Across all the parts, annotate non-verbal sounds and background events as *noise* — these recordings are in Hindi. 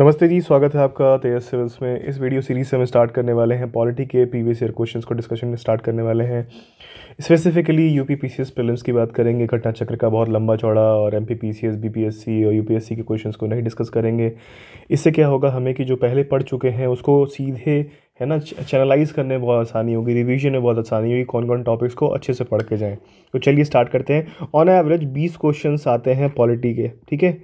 नमस्ते जी स्वागत है आपका तेजस सिविल्स में इस वीडियो सीरीज से हम स्टार्ट करने वाले हैं पॉलिटी के प्रीवियस ईयर क्वेश्चंस को डिस्कशन में स्टार्ट करने वाले हैं स्पेसिफिकली यू पी पी सी एस की बात करेंगे घटना चक्र का बहुत लंबा चौड़ा और एम पी पी सी C B P S C और यू पी एस सी के क्वेश्चन को नहीं डिस्कस करेंगे इससे क्या होगा हमें कि जो पहले पढ़ चुके हैं उसको सीधे है ना चैनलाइज करने में बहुत आसानी होगी रिवीजन में बहुत आसानी होगी कौन कौन टॉपिक्स को अच्छे से पढ़ के जाएँ तो चलिए स्टार्ट करते हैं ऑन एवरेज बीस क्वेश्चन आते हैं पॉलिटी के ठीक है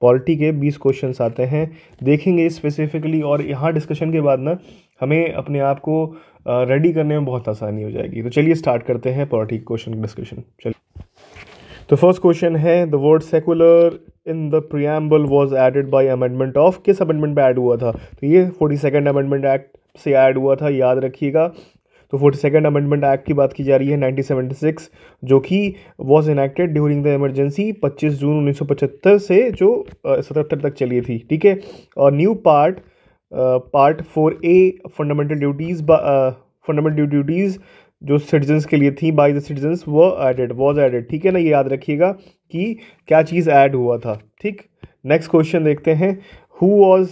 पॉलिटी के बीस क्वेश्चन आते हैं देखेंगे स्पेसिफिकली और यहाँ डिस्कशन के बाद ना हमें अपने आप को रेडी करने में बहुत आसानी हो जाएगी तो चलिए स्टार्ट करते हैं पॉलिटी क्वेश्चन डिस्कशन चलिए तो फर्स्ट क्वेश्चन है the word secular in the preamble was added by amendment of किस अमेंडमेंट में ऐड हुआ था तो ये फोर्टी सेकेंड अमेंडमेंट एक्ट से ऐड हुआ था याद रखिएगा तो फोर्टी सेकेंड अमेंडमेंट एक्ट की बात की जा रही है सिक्स जो कि was enacted during the emergency 25 June 1975 से जो सतहत्तर तक चली थी ठीक है और new part part four A fundamental duties fundamental duties जो सिटीजन्स के लिए थी बाय द सिटीजन्स वो एडेड वॉज एडेड ठीक है ना ये याद रखिएगा कि क्या चीज़ ऐड हुआ था ठीक नेक्स्ट क्वेश्चन देखते हैं who was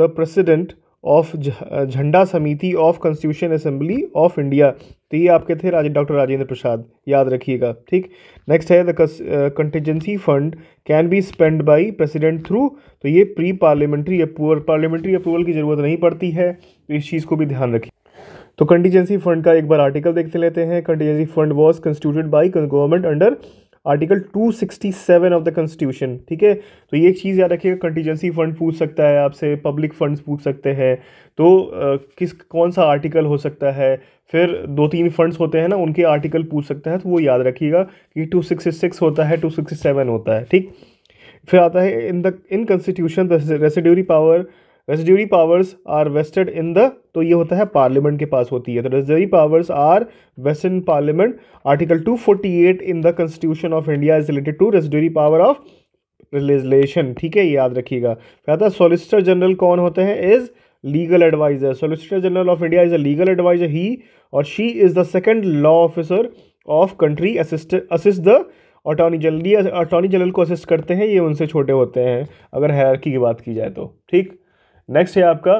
the president of Jhanda Samiti of constitution assembly of India तो ये आपके थे राज डॉक्टर राजेंद्र प्रसाद याद रखिएगा ठीक नेक्स्ट है the contingency fund can be spend by president through तो ये pre parliamentary approval parliamentary approval की ज़रूरत नहीं पड़ती है तो इस चीज़ को भी ध्यान रखिए तो कंटीजेंसी फंड का एक बार आर्टिकल देख लेते हैं contingency fund was constituted by government under article 267 of the constitution ठीक है तो ये एक चीज़ याद रखिएगा कंटीजेंसी फंड पूछ सकता है आपसे पब्लिक फंड्स पूछ सकते हैं तो आ, किस कौन सा आर्टिकल हो सकता है फिर दो तीन फंड्स होते हैं ना उनके आर्टिकल पूछ सकता है तो वो याद रखिएगा कि टू सिक्स होता है टू सेवन होता है ठीक फिर आता है in the in constitution residuary power residuary powers are vested in the तो ये होता है पार्लियामेंट के पास होती है तो residuary powers are vest in parliament article 248 in the constitution of India is related to residuary power of रिलेजलेशन ठीक है याद रखिएगा क्या था सोलिसिटर जनरल कौन होते हैं is legal adviser solicitor general of India is a legal adviser he और she is the second law officer of country assist assist the attorney general attorney general को असिस्ट करते हैं ये उनसे छोटे होते हैं अगर हैरकी की बात की जाए तो ठीक नेक्स्ट है आपका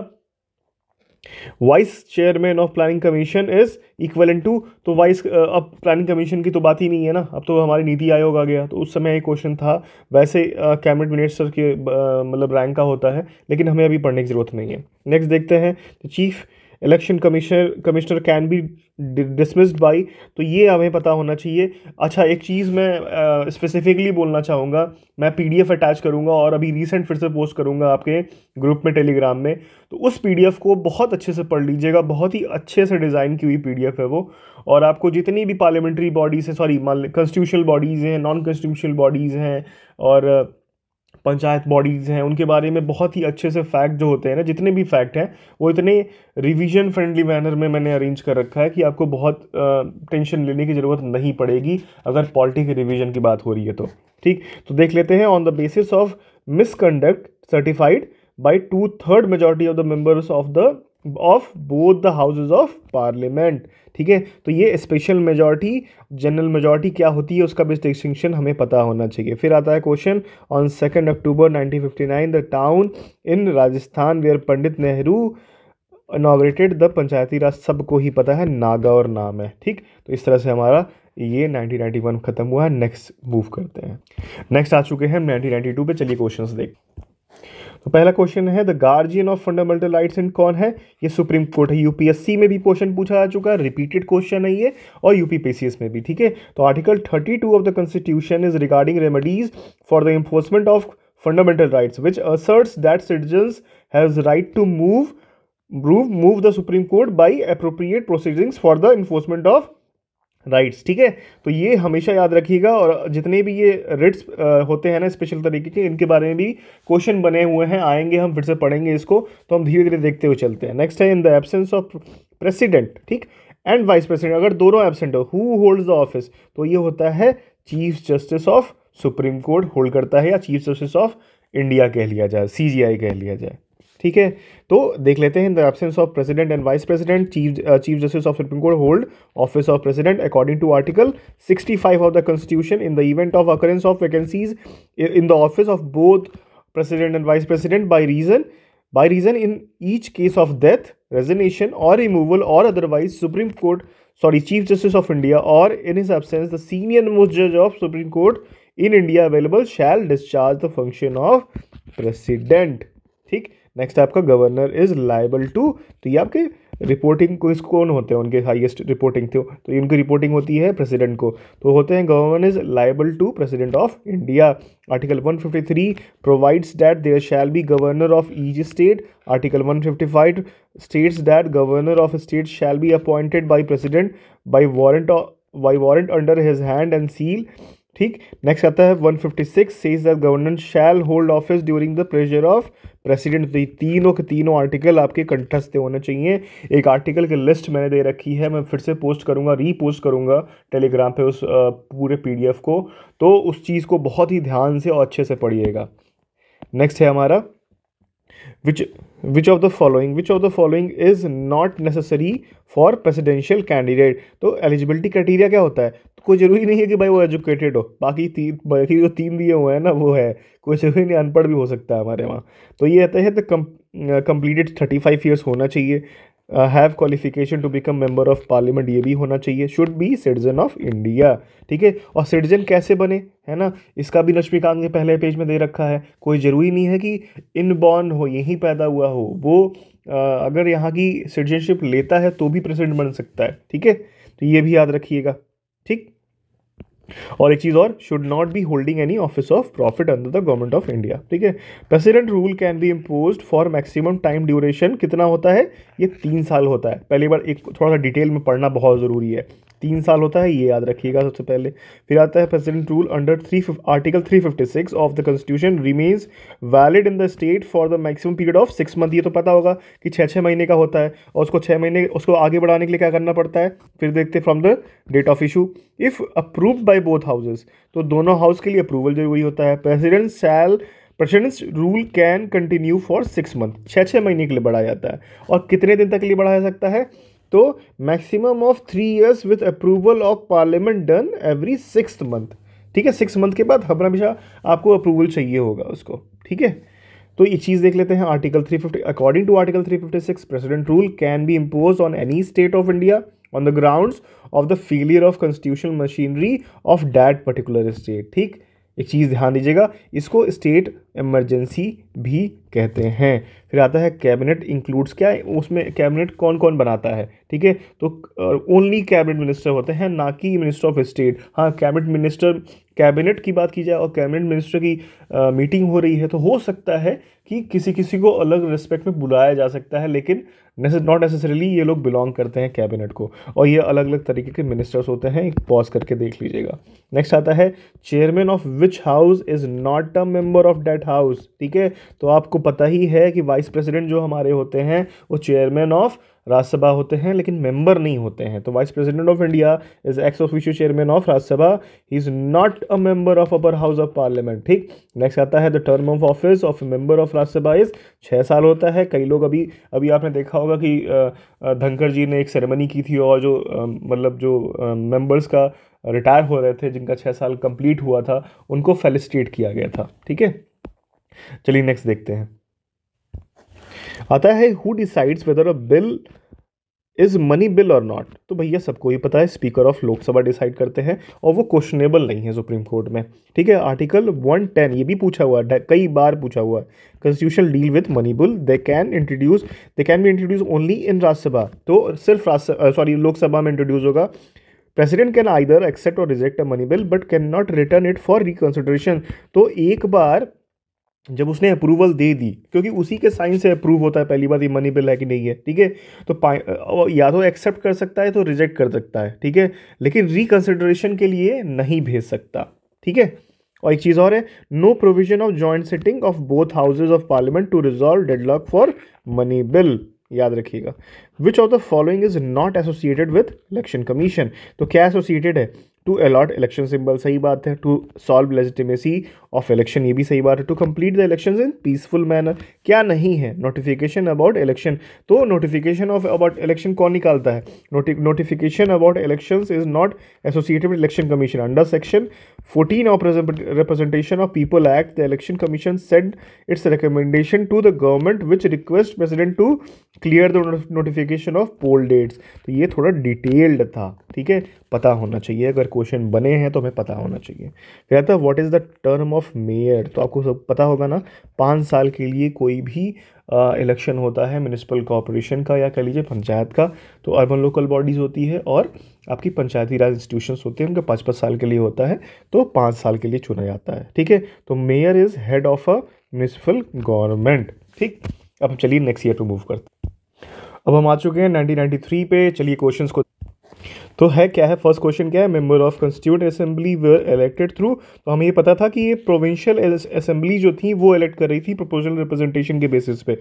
vice chairman of planning commission is equal to तो वाइस uh, अब प्लानिंग कमीशन की तो बात ही नहीं है ना अब तो हमारी नीति आयोग आ गया तो उस समय एक क्वेश्चन था वैसे कैबिनेट uh, मिनिस्टर के uh, मतलब रैंक का होता है लेकिन हमें अभी पढ़ने की ज़रूरत नहीं है नेक्स्ट देखते हैं chief election commissioner commissioner can be dismissed by तो ये हमें पता होना चाहिए अच्छा एक चीज़ मैं स्पेसिफिकली बोलना चाहूँगा मैं पीडीएफ अटैच करूँगा और अभी रिसेंट फिर से पोस्ट करूँगा आपके ग्रुप में टेलीग्राम में तो उस पीडीएफ को बहुत अच्छे से पढ़ लीजिएगा बहुत ही अच्छे से डिज़ाइन की हुई पीडीएफ है वो और आपको जितनी भी पार्लियामेंट्री बॉडीज़ हैं सॉरी मान कॉन्स्टिट्यूशनल बॉडीज़ हैं नॉन कॉन्स्टिट्यूशनल बॉडीज़ हैं और पंचायत बॉडीज़ हैं उनके बारे में बहुत ही अच्छे से फैक्ट जो होते हैं ना जितने भी फैक्ट हैं वो इतने रिवीजन फ्रेंडली मैनर में मैंने अरेंज कर रखा है कि आपको बहुत टेंशन लेने की ज़रूरत नहीं पड़ेगी अगर पॉलिटी के रिवीजन की बात हो रही है तो ठीक तो देख लेते हैं on the basis of misconduct certified by two third majority of the members of the of both the houses of parliament ठीक है तो ये स्पेशल मेजॉरिटी जनरल मेजॉरिटी क्या होती है उसका भी डिस्टिंक्शन हमें पता होना चाहिए फिर आता है question on second October nineteen fifty nine the town in Rajasthan where Pandit Nehru inaugurated the Panchayati Raj सबको ही पता है नागौर नाम है ठीक तो इस तरह से हमारा ये 1991 ख़त्म हुआ है नेक्स्ट मूव करते हैं नेक्स्ट आ चुके हैं 1992 पे चलिए क्वेश्चंस देख तो पहला क्वेश्चन है the guardian of fundamental rights and कौन है ये सुप्रीम कोर्ट है यूपीएससी में भी क्वेश्चन पूछा जा चुका है रिपीटेड क्वेश्चन है ये और यूपीपीसीएस में भी ठीक है तो article thirty two of the constitution is regarding remedies for the enforcement of fundamental rights which asserts that citizen has right to move move the supreme court by appropriate proceedings for the enforcement of rights ठीक है तो ये हमेशा याद रखिएगा और जितने भी ये रिट्स होते हैं ना स्पेशल तरीके के इनके बारे में भी क्वेश्चन बने हुए हैं आएंगे हम फिर से पढ़ेंगे इसको तो हम धीरे धीरे देखते हुए चलते हैं नेक्स्ट है in the absence of president ठीक एंड वाइस प्रेसिडेंट अगर दोनों एबसेंट हो हु होल्ड्स द ऑफिस तो ये होता है chief justice of supreme court hold करता है या चीफ जस्टिस ऑफ इंडिया कह लिया जाए सी कह लिया जाए ठीक है तो देख लेते हैं in the absence of president and vice president chief chief justice of supreme court hold office of president according to article 65 of the constitution in the event of occurrence of vacancies in the office of both president and vice president by reason by reason in each case of death resignation or removal or otherwise supreme court sorry chief justice of India or in his absence the senior most जज of supreme court in India available shall discharge the function of president ठीक नेक्स्ट आपका गवर्नर इज लाइबल टू तो ये आपके रिपोर्टिंग को कौन होते हैं उनके हाईएस्ट रिपोर्टिंग थे तो इनकी रिपोर्टिंग होती है प्रेसिडेंट को तो होते हैं governor is liable to president of India article 153 provides that there shall be governor of each state article 155 states that governor of state shall be appointed by president by warrant warrant by warrant under his hand and seal ठीक नेक्स्ट आता है 156 fifty six says that government shall hold office during the pressure of president तो ये तीनों के तीनों आर्टिकल आपके कंठस्थ होने चाहिए एक आर्टिकल की लिस्ट मैंने दे रखी है मैं फिर से पोस्ट करूंगा रीपोस्ट करूंगा टेलीग्राम पे उस पूरे पीडीएफ को तो उस चीज़ को बहुत ही ध्यान से और अच्छे से पढ़िएगा नेक्स्ट है हमारा which which of the following which of the following is not necessary for presidential candidate तो एलिजिबिलिटी क्राइटेरिया क्या होता है कोई ज़रूरी नहीं है कि भाई वो एजुकेटेड हो बाकी तीन बाकी जो तीन दिए हुए हैं ना वो है कोई ज़रूरी नहीं अनपढ़ भी हो सकता है हमारे वहाँ तो ये रहता है तो कम्प्लीटेड थर्टी फाइव ईयर्स होना चाहिए have qualification to become member of parliament ये भी होना चाहिए should be citizen of India ठीक है और सिटीजन कैसे बने है ना इसका भी लक्ष्मीकांत ने पहले पेज में दे रखा है कोई ज़रूरी नहीं है कि इनबॉर्न हो यहीं पैदा हुआ हो वो आ, uh, अगर यहाँ की सिटीजनशिप लेता है तो भी प्रेसिडेंट बन सकता है ठीक है तो ये भी याद रखिएगा ठीक और एक चीज़ और should not be holding any office of profit under the government of India ठीक है president rule can be impose for maximum time duration कितना होता है ये तीन साल होता है पहली बार एक थोड़ा सा डिटेल में पढ़ना बहुत ज़रूरी है तीन साल होता है ये याद रखिएगा सबसे पहले फिर आता है president rule under three article three fifty six of the constitution remains valid in the state for the maximum period of six month ये तो पता होगा कि छः छः महीने का होता है और उसको छः महीने उसको आगे बढ़ाने के लिए क्या करना पड़ता है फिर देखते from the date of issue if approve by both houses तो दोनों हाउस के लिए अप्रूवल जरूरी होता है president shall president's rule can continue for six month छः छः महीने के लिए बढ़ाया जाता है और कितने दिन तक के लिए बढ़ाया जा सकता है तो maximum of three years with approval of parliament done every six month ठीक है सिक्स मंथ के बाद हमें हमेशा आपको अप्रूवल चाहिए होगा उसको ठीक है तो ये चीज़ देख लेते हैं article 350 according to article 356 president rule can be impose on any state of India on the grounds of the failure of constitutional machinery of that particular state ठीक एक चीज़ ध्यान दीजिएगा इसको स्टेट इमरजेंसी भी कहते हैं फिर आता है कैबिनेट इंक्लूड्स क्या है उसमें कैबिनेट कौन कौन बनाता है ठीक है तो ओनली कैबिनेट मिनिस्टर होते हैं ना कि मिनिस्टर ऑफ स्टेट हाँ कैबिनेट मिनिस्टर कैबिनेट की बात की जाए और कैबिनेट मिनिस्टर की आ, मीटिंग हो रही है तो हो सकता है कि किसी किसी को अलग रिस्पेक्ट में बुलाया जा सकता है लेकिन नॉट नेसेसरीली ये लोग बिलोंग करते हैं कैबिनेट को और ये अलग अलग तरीके के मिनिस्टर्स होते हैं एक पॉज करके देख लीजिएगा नेक्स्ट आता है chairman of which house is not a member of that house ठीक है तो आपको पता ही है कि वाइस प्रेसिडेंट जो हमारे होते हैं वो चेयरमैन ऑफ राज्यसभा होते हैं लेकिन मेंबर नहीं होते हैं तो vice president of India is ex official chairman of Rajya Sabha he is not a member of upper house of parliament ठीक नेक्स्ट आता है the term of office of member of Rajya Sabha is छः साल होता है कई लोग अभी अभी आपने देखा होगा कि धनखड़ जी ने एक सेरेमनी की थी और जो मतलब जो मेम्बर्स का रिटायर हो रहे थे जिनका छः साल कंप्लीट हुआ था उनको फेलिस्टेट किया गया था ठीक है चलिए नेक्स्ट देखते हैं आता है who decides whether a bill is money bill or not तो भैया सबको ये पता है स्पीकर ऑफ लोकसभा डिसाइड करते हैं और वो क्वेश्चनेबल नहीं है सुप्रीम कोर्ट में ठीक है आर्टिकल 110 ये भी पूछा हुआ है कई बार पूछा हुआ है constitution deal with money bill they can introduce they can be introduce only in Rajya Sabha तो सिर्फ राज्यसभा सॉरी लोकसभा में इंट्रोड्यूस होगा प्रेसिडेंट कैन आइदर एक्सेप्ट और reject a money bill but can not return it for reconsideration तो एक बार जब उसने अप्रूवल दे दी क्योंकि उसी के साइन से अप्रूव होता है पहली बात ये मनी बिल है कि नहीं है ठीक है तो या तो एक्सेप्ट कर सकता है तो रिजेक्ट कर सकता है ठीक है लेकिन रिकन्सिडरेशन के लिए नहीं भेज सकता ठीक है और एक चीज़ और है no provision of joint sitting of both houses of parliament to resolve deadlock for money bill याद रखिएगा which of the following is not associated with election commission तो क्या एसोसिएटेड है टू अलॉट इलेक्शन सिंबल सही बात है to solve legitimacy of election ये भी सही बात है to complete the election in peaceful manner क्या नहीं है नोटिफिकेशन अबाउट इलेक्शन तो नोटिफिकेशन ऑफ अबाउट इलेक्शन कौन निकालता है notification about election is not associated with election commission under section fourteen of representation of people act the election commission send its recommendation to the government which request president to clear the notification of pole dates तो ये थोड़ा डिटेल्ड था ठीक है पता होना चाहिए अगर क्वेश्चन बने हैं तो हमें पता होना चाहिए कहता है what is the term of mayor तो आपको सब पता होगा ना पाँच साल के लिए कोई भी इलेक्शन होता है म्यूनसिपल कॉरपोरेशन का या कह लीजिए पंचायत का तो अर्बन लोकल बॉडीज़ होती है और आपकी पंचायती राज इंस्टीट्यूशंस होते हैं उनका पाँच पाँच साल के लिए होता है तो पाँच साल के लिए चुना जाता है ठीक है तो mayor is head of a municipal government ठीक अब चलिए नेक्स्ट ईयर पर मूव करते हैं अब हम आ चुके हैं 1993 पे चलिए क्वेश्चंस को तो है क्या है फर्स्ट क्वेश्चन क्या है member of constituent assembly were elected through तो हमें ये पता था कि ये प्रोविंशियल असेंबली जो थी वो इलेक्ट कर रही थी प्रोपोजल रिप्रेजेंटेशन के बेसिस पे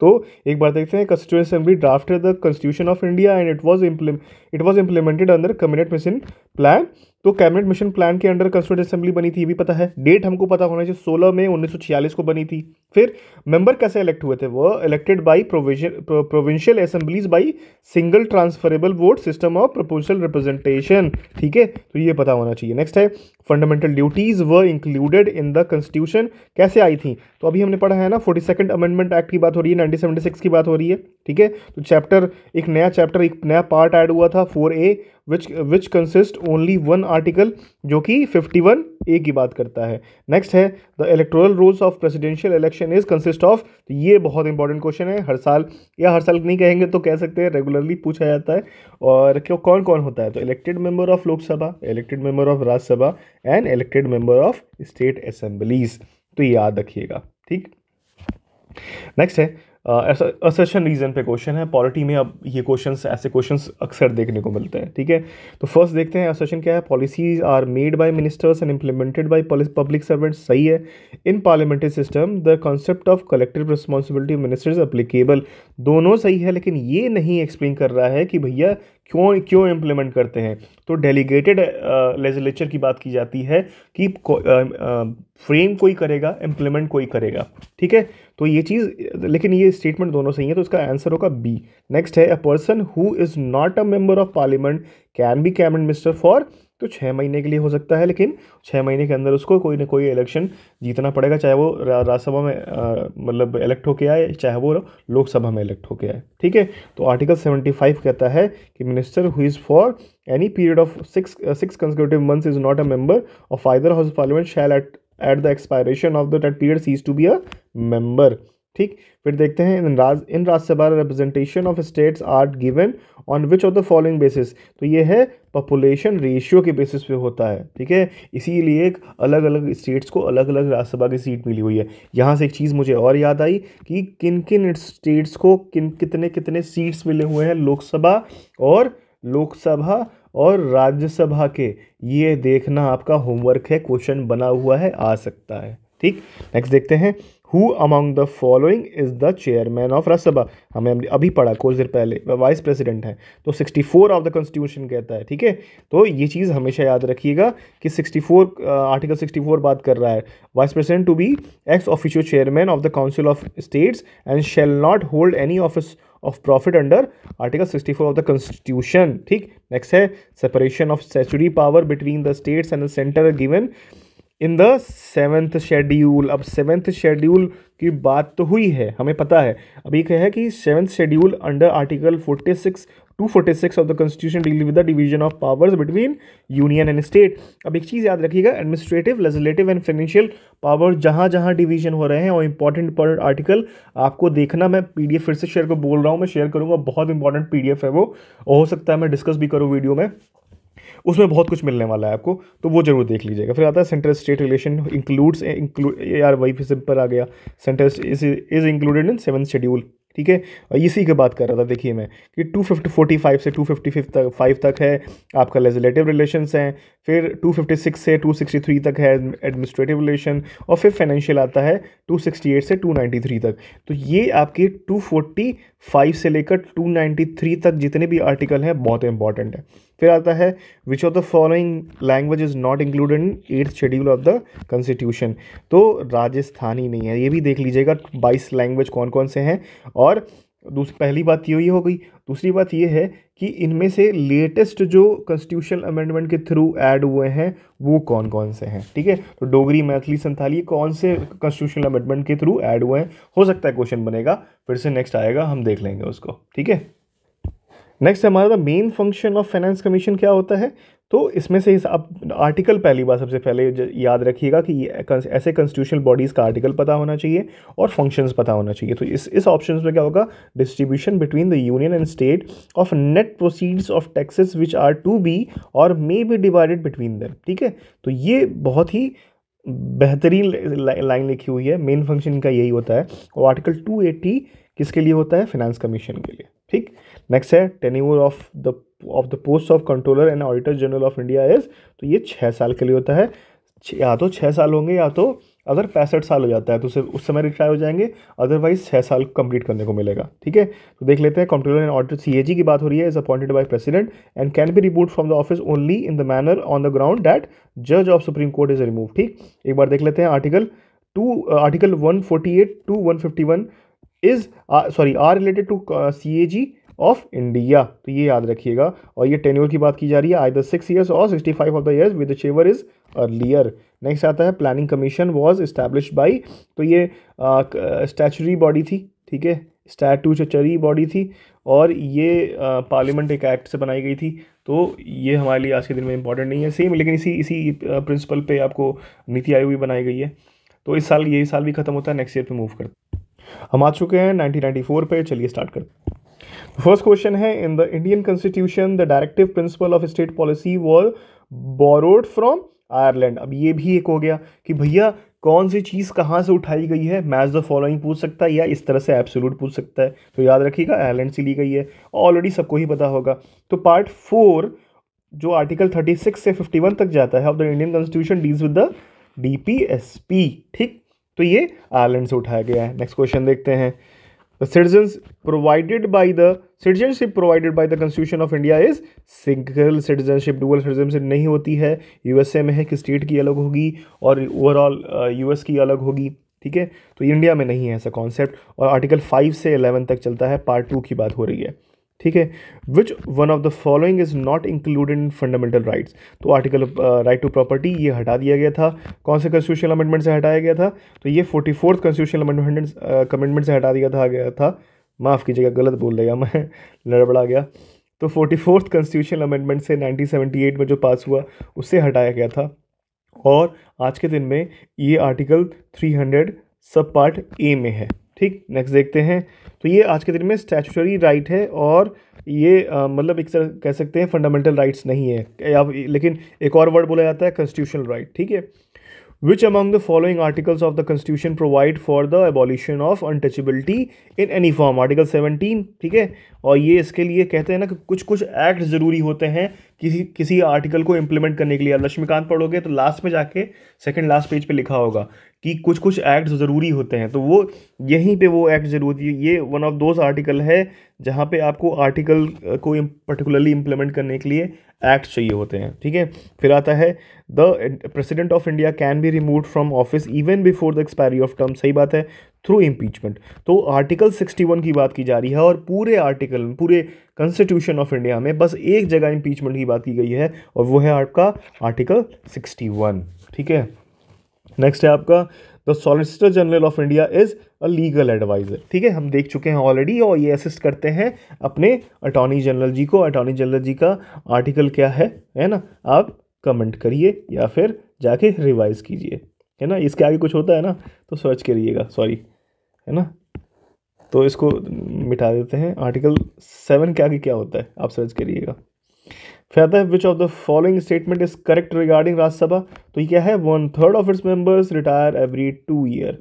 तो एक बार देखते हैं constituent assembly drafted the constitution of India and it was it was implemented under community mission plan तो कैबिनेट मिशन प्लान के अंडर कंस्टिट्यूट असेंबली बनी थी ये भी पता है डेट हमको पता होना चाहिए सोलह में उन्नीस को बनी थी फिर मेंबर कैसे इलेक्ट हुए थे वो elected by provincial assemblies by single transferable vote system of proportional representation ठीक है तो ये पता होना चाहिए नेक्स्ट है fundamental duties were included in the constitution कैसे आई थी तो अभी हमने पढ़ा है ना फोर्टी सेकेंड अमेंडमेंट एक्ट की बात हो रही है नाइनटीन सेवेंटी सिक्स की बात हो रही है ठीक है तो चैप्टर एक नया चैप्टर एक नया पार्ट ऐड हुआ था four A which which consist only one article जो कि फिफ्टी वन ए की बात करता है नेक्स्ट है the electoral rules of presidential election is consist of तो ये बहुत इंपॉर्टेंट क्वेश्चन है हर साल या हर साल नहीं कहेंगे तो कह सकते हैं रेगुलरली पूछा जाता है और क्यों कौन कौन होता है तो elected member of Lok Sabha elected member of Rajya Sabha and elected member of state assemblies तो याद रखिएगा ठीक नेक्स्ट है असेशन रीज़न पे क्वेश्चन है पॉलिटी में अब ये क्वेश्चन ऐसे क्वेश्चन अक्सर देखने को मिलते हैं ठीक है तो फर्स्ट देखते हैं असेशन क्या है policies are made by ministers and implemented by public servants सही है in parliamentary system the concept of collective responsibility ministers applicable दोनों सही है लेकिन ये नहीं एक्सप्लेन कर रहा है कि भैया क्यों क्यों इम्प्लीमेंट करते हैं तो डेलीगेटेड लेजिलेचर की बात की जाती है कि फ्रेम कोई करेगा इम्प्लीमेंट कोई करेगा ठीक है तो ये चीज़ लेकिन ये स्टेटमेंट दोनों सही है तो इसका आंसर होगा बी नेक्स्ट है a person who is not a member of parliament can be cabinet minister for तो छः महीने के लिए हो सकता है लेकिन छः महीने के अंदर उसको कोई ना कोई इलेक्शन जीतना पड़ेगा चाहे वो राज्यसभा में मतलब इलेक्ट होके आए चाहे वो लोकसभा में इलेक्ट होके आए ठीक है तो आर्टिकल सेवेंटी फाइव कहता है कि minister who is for any period of six six conservative month is not a member of either house of parliament shall at at the expiration of that period cease to be a member ठीक फिर देखते हैं in Raj in Rajya Sabha representation of states are given on which of the following basis तो ये है पॉपुलेशन रेशियो के बेसिस पे होता है ठीक है इसीलिए एक अलग अलग स्टेट्स को अलग अलग राज्यसभा की सीट मिली हुई है यहाँ से एक चीज़ मुझे और याद आई कि किन किन स्टेट्स को किन कितने कितने सीट्स मिले हुए हैं लोकसभा और लोकसभा और राज्यसभा के ये देखना आपका होमवर्क है क्वेश्चन बना हुआ है आ सकता है ठीक नेक्स्ट देखते हैं who among the following is the chairman of Rajya Sabha हमें अभी पढ़ा कुछ देर पहले वह वाइस प्रेसिडेंट हैं तो 64 ऑफ द कॉन्स्टिट्यूशन कहता है ठीक है तो ये चीज़ हमेशा याद रखिएगा कि 64 आर्टिकल uh, 64 बात कर रहा है vice president to be ex official chairman of the council of states and shall not hold any office of profit under article 64 of the constitution ठीक नेक्स्ट है separation of statutory power between the states and the centre given in the seventh schedule अब सेवेंथ शेड्यूल की बात तो हुई है हमें पता है अभी कह है कि seventh schedule under article forty six to forty six of the constitution deal with the division of powers between union and state अब एक चीज़ याद रखिएगा administrative legislative and financial power जहाँ जहाँ डिवीजन हो रहे हैं और इंपॉर्टेंट इंपॉर्टेंट आर्टिकल आपको देखना मैं पी फिर से शेयर को बोल रहा हूँ मैं शेयर करूँगा बहुत इंपॉर्टेंट पी है वो हो सकता है मैं डिस्कस भी करूँ वीडियो में उसमें बहुत कुछ मिलने वाला है आपको तो वो जरूर देख लीजिएगा फिर आता है central state relation includes include यार वही फिर सिंपल आ गया central is included in seven schedule ठीक है इसी की बात कर रहा था देखिए मैं कि टू फिफ्टी फाइव से टू फिफ्टी तक फाइव तक है आपका लेजिलेटिव रिलेशन है फिर टू फिफ्टी सिक्स से टू सिक्सटी थ्री तक है एडमिनिस्ट्रेटिव रिलेशन और फिर फाइनेंशियल आता है टू सिक्सटी एट से टू नाइन्टी थ्री तक तो ये आपके टू फोर्टी फाइव से लेकर टू नाइन्टी थ्री तक जितने भी आर्टिकल हैं बहुत इंपॉर्टेंट है फिर आता है which of the following language is not included in eighth schedule of the constitution तो राजस्थानी नहीं है ये भी देख लीजिएगा बाईस लैंग्वेज कौन कौन से हैं और दूसरी पहली बात ये हो गई दूसरी बात ये है कि इनमें से लेटेस्ट जो कॉन्स्टिट्यूशनल अमेंडमेंट के थ्रू ऐड हुए हैं वो कौन कौन से हैं ठीक है तो डोगरी मैथिली संथाली कौन से कॉन्स्टिट्यूशनल अमेंडमेंट के थ्रू ऐड हुए हैं हो सकता है क्वेश्चन बनेगा फिर से नेक्स्ट आएगा हम देख लेंगे उसको ठीक है नेक्स्ट हमारा main function of finance commission क्या होता है तो इसमें से इस आप आर्टिकल पहली बार सबसे पहले याद रखिएगा कि ऐसे कॉन्स्टिट्यूशनल बॉडीज़ का आर्टिकल पता होना चाहिए और फंक्शंस पता होना चाहिए तो इस इस ऑप्शन में क्या होगा distribution between the union and state of net proceeds of taxes which are to be और may be divided between them ठीक है तो ये बहुत ही बेहतरीन लाइन लिखी हुई है मेन फंक्शन का यही होता है और आर्टिकल टू किसके लिए होता है फाइनेंस कमीशन के लिए ठीक नेक्स्ट है tenure of the of the post of controller and auditor general of India is तो ये छः साल के लिए होता है या तो छः साल होंगे या तो अगर पैंसठ साल हो जाता है तो सिर्फ उस समय रिटायर हो जाएंगे अदरवाइज छः साल कंप्लीट करने को मिलेगा ठीक है तो देख लेते हैं कंट्रोलर एंड ऑडिटर सी की बात हो रही है is appointed by president and can be remove from the office only in the manner on the ground that जज of supreme court is remove ठीक एक बार देख लेते हैं article to article one forty eight to one fifty one is sorry are related to C A G of India तो ये याद रखिएगा और ये टेन्योर की बात की जा रही है आई द सिक्स ईयर्स और sixty five of the years with whichever is earlier next आता है planning commission was establish by तो ये स्टैचुरी बॉडी थी ठीक है स्टैटू चरी बॉडी थी और ये पार्लियामेंट एक एक्ट से बनाई गई थी तो ये हमारे लिए आज के दिन में इंपॉर्टेंट नहीं है सेम लेकिन इसी इसी प्रिंसिपल पे आपको नीति आयोग भी बनाई गई है तो इस साल ये साल भी खत्म होता है नेक्स्ट ईयर पे मूव करते हम आ चुके हैं 1994 पे चलिए स्टार्ट करते हैं फर्स्ट क्वेश्चन है in the Indian constitution the directive principle of state policy were borrowed from Ireland अब ये भी एक हो गया कि भैया कौन सी चीज़ कहाँ से उठाई गई है मैच द फॉलोइंग पूछ सकता है या इस तरह से एब्सोल्यूट पूछ सकता है तो याद रखिएगा आयरलैंड से ली गई है ऑलरेडी सबको ही पता होगा तो पार्ट फोर जो आर्टिकल थर्टी सिक्स से फिफ्टी वन तक जाता है of the Indian constitution deals with the D P S P ठीक तो ये आयरलैंड से उठाया गया है नेक्स्ट क्वेश्चन देखते हैं the citizens provided by the citizenship provided by the constitution of india is single citizenship dual citizenship नहीं होती है यूएसए में है कि स्टेट की अलग होगी और ओवरऑल यूएस की अलग होगी ठीक है तो इंडिया में नहीं है ऐसा कॉन्सेप्ट और आर्टिकल फाइव से एलेवन तक चलता है पार्ट टू की बात हो रही है ठीक है which one of the following is not included in fundamental rights तो आर्टिकल राइट टू प्रॉपर्टी ये हटा दिया गया था कौन से कॉन्स्टिट्यूशनल अमेंडमेंट से हटाया गया था तो ये फोर्टी फोर्थ कॉन्स्टिट्यूशनल कमेंडमेंट से हटा दिया था गया था माफ़ कीजिएगा गलत बोल देगा मैं *laughs* लड़बड़ा गया तो फोर्टी फोर्थ कॉन्स्टिट्यूशनल अमेंडमेंट से 1978 में जो पास हुआ उससे हटाया गया था और आज के दिन में ये आर्टिकल 300 सब पार्ट ए में है ठीक नेक्स्ट देखते हैं तो ये आज के दिन में स्टैचूटरी राइट है और ये आ, मतलब एक तरह कह सकते हैं फंडामेंटल राइट्स नहीं है या लेकिन एक और वर्ड बोला जाता है कॉन्स्टिट्यूशनल राइट ठीक है which among the following articles of the constitution provide for the abolition of untouchability in any form article seventeen ठीक है और ये इसके लिए कहते हैं ना कि कुछ कुछ एक्ट ज़रूरी होते हैं किसी किसी आर्टिकल को इम्प्लीमेंट करने के लिए लक्ष्मीकांत पढ़ोगे तो लास्ट में जाके सेकेंड लास्ट पेज पर लिखा होगा कि कुछ कुछ एक्ट्स ज़रूरी होते हैं तो वो यहीं पे वो एक्ट ज़रूरी है ये वन ऑफ दोज आर्टिकल है जहाँ पे आपको आर्टिकल को पर्टिकुलरली इम्प्लीमेंट करने के लिए एक्ट चाहिए होते हैं ठीक है फिर आता है the president of India can be remove from office even before the expiry of term सही बात है थ्रू इम्पीचमेंट तो आर्टिकल वन की बात की जा रही है और पूरे आर्टिकल पूरे कॉन्स्टिट्यूशन ऑफ इंडिया में बस एक जगह इम्पीचमेंट की बात की गई है और वो है आपका आर्टिकल वन ठीक है नेक्स्ट है आपका the solicitor general of India is a legal adviser ठीक है हम देख चुके हैं ऑलरेडी और ये असिस्ट करते हैं अपने अटॉर्नी जनरल जी को अटॉर्नी जनरल जी का आर्टिकल क्या है है ना आप कमेंट करिए या फिर जाके रिवाइज़ कीजिए है ना इसके आगे कुछ होता है ना तो सर्च करिएगा सॉरी है ना तो इसको मिटा देते हैं आर्टिकल सेवन के आगे क्या होता है आप सर्च करिएगा further which of the following statement is correct regarding Rajya Sabha तो ये क्या है one third of its members retire every two year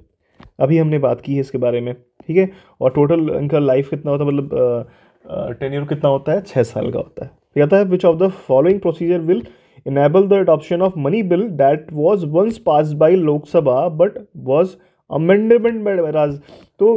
अभी हमने बात की है इसके बारे में ठीक है और टोटल इनका लाइफ कितना होता है मतलब टेन्यूर कितना होता है छः साल का होता है कहता है which of the following procedure will enable the adoption of money bill that was once pass by Lok Sabha but was amendment by Raj तो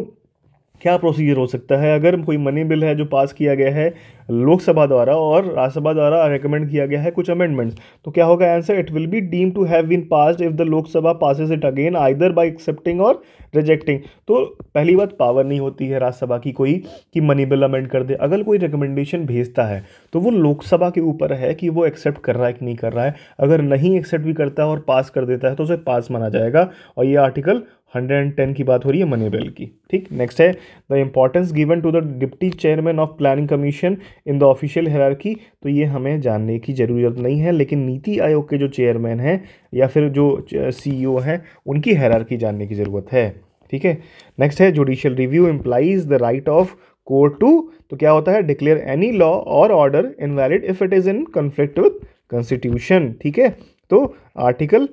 क्या प्रोसीजर हो सकता है अगर कोई मनी बिल है जो पास किया गया है लोकसभा द्वारा और राज्यसभा द्वारा रिकमेंड किया गया है कुछ अमेंडमेंट्स तो क्या होगा answer it will be deem to have been pass if the Lok Sabha passes it again either by accepting और रिजेक्टिंग तो पहली बात पावर नहीं होती है राज्यसभा की कोई कि मनी बिल अमेंड कर दे अगर कोई रिकमेंडेशन भेजता है तो वो लोकसभा के ऊपर है कि वो एक्सेप्ट कर रहा है कि नहीं कर रहा है अगर नहीं एक्सेप्ट भी करता है और पास कर देता है तो उसे पास माना जाएगा और ये आर्टिकल हंड्रेड एंड टेन की बात हो रही है मनी बेल की ठीक नेक्स्ट है the importance given to the deputy chairman of planning commission in the official hierarchy तो ये हमें जानने की ज़रूरत नहीं है लेकिन नीति आयोग के जो चेयरमैन हैं या फिर जो सीईओ e हैं उनकी हेरारकी जानने की ज़रूरत है ठीक है नेक्स्ट है judicial review implies the right of court to तो क्या होता है डिक्लेयर एनी लॉ और order invalid if it is in conflict with constitution ठीक है तो आर्टिकल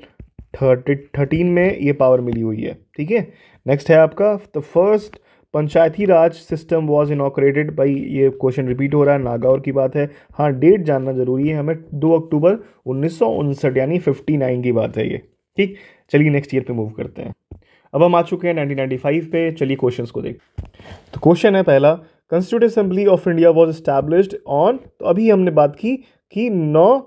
थर्टी थर्टीन में ये पावर मिली हुई है ठीक है नेक्स्ट है आपका the first Panchayati Raj system was inaugurated by ये क्वेश्चन रिपीट हो रहा है नागौर की बात है हाँ डेट जानना जरूरी है हमें दो अक्टूबर उन्नीस यानी फिफ्टी नाइन की बात है ये ठीक चलिए नेक्स्ट ईयर पर मूव करते हैं अब हम आ चुके हैं 1995 पे चलिए क्वेश्चंस को देख तो क्वेश्चन है पहला constituent assembly of India was established on तो अभी हमने बात की कि 9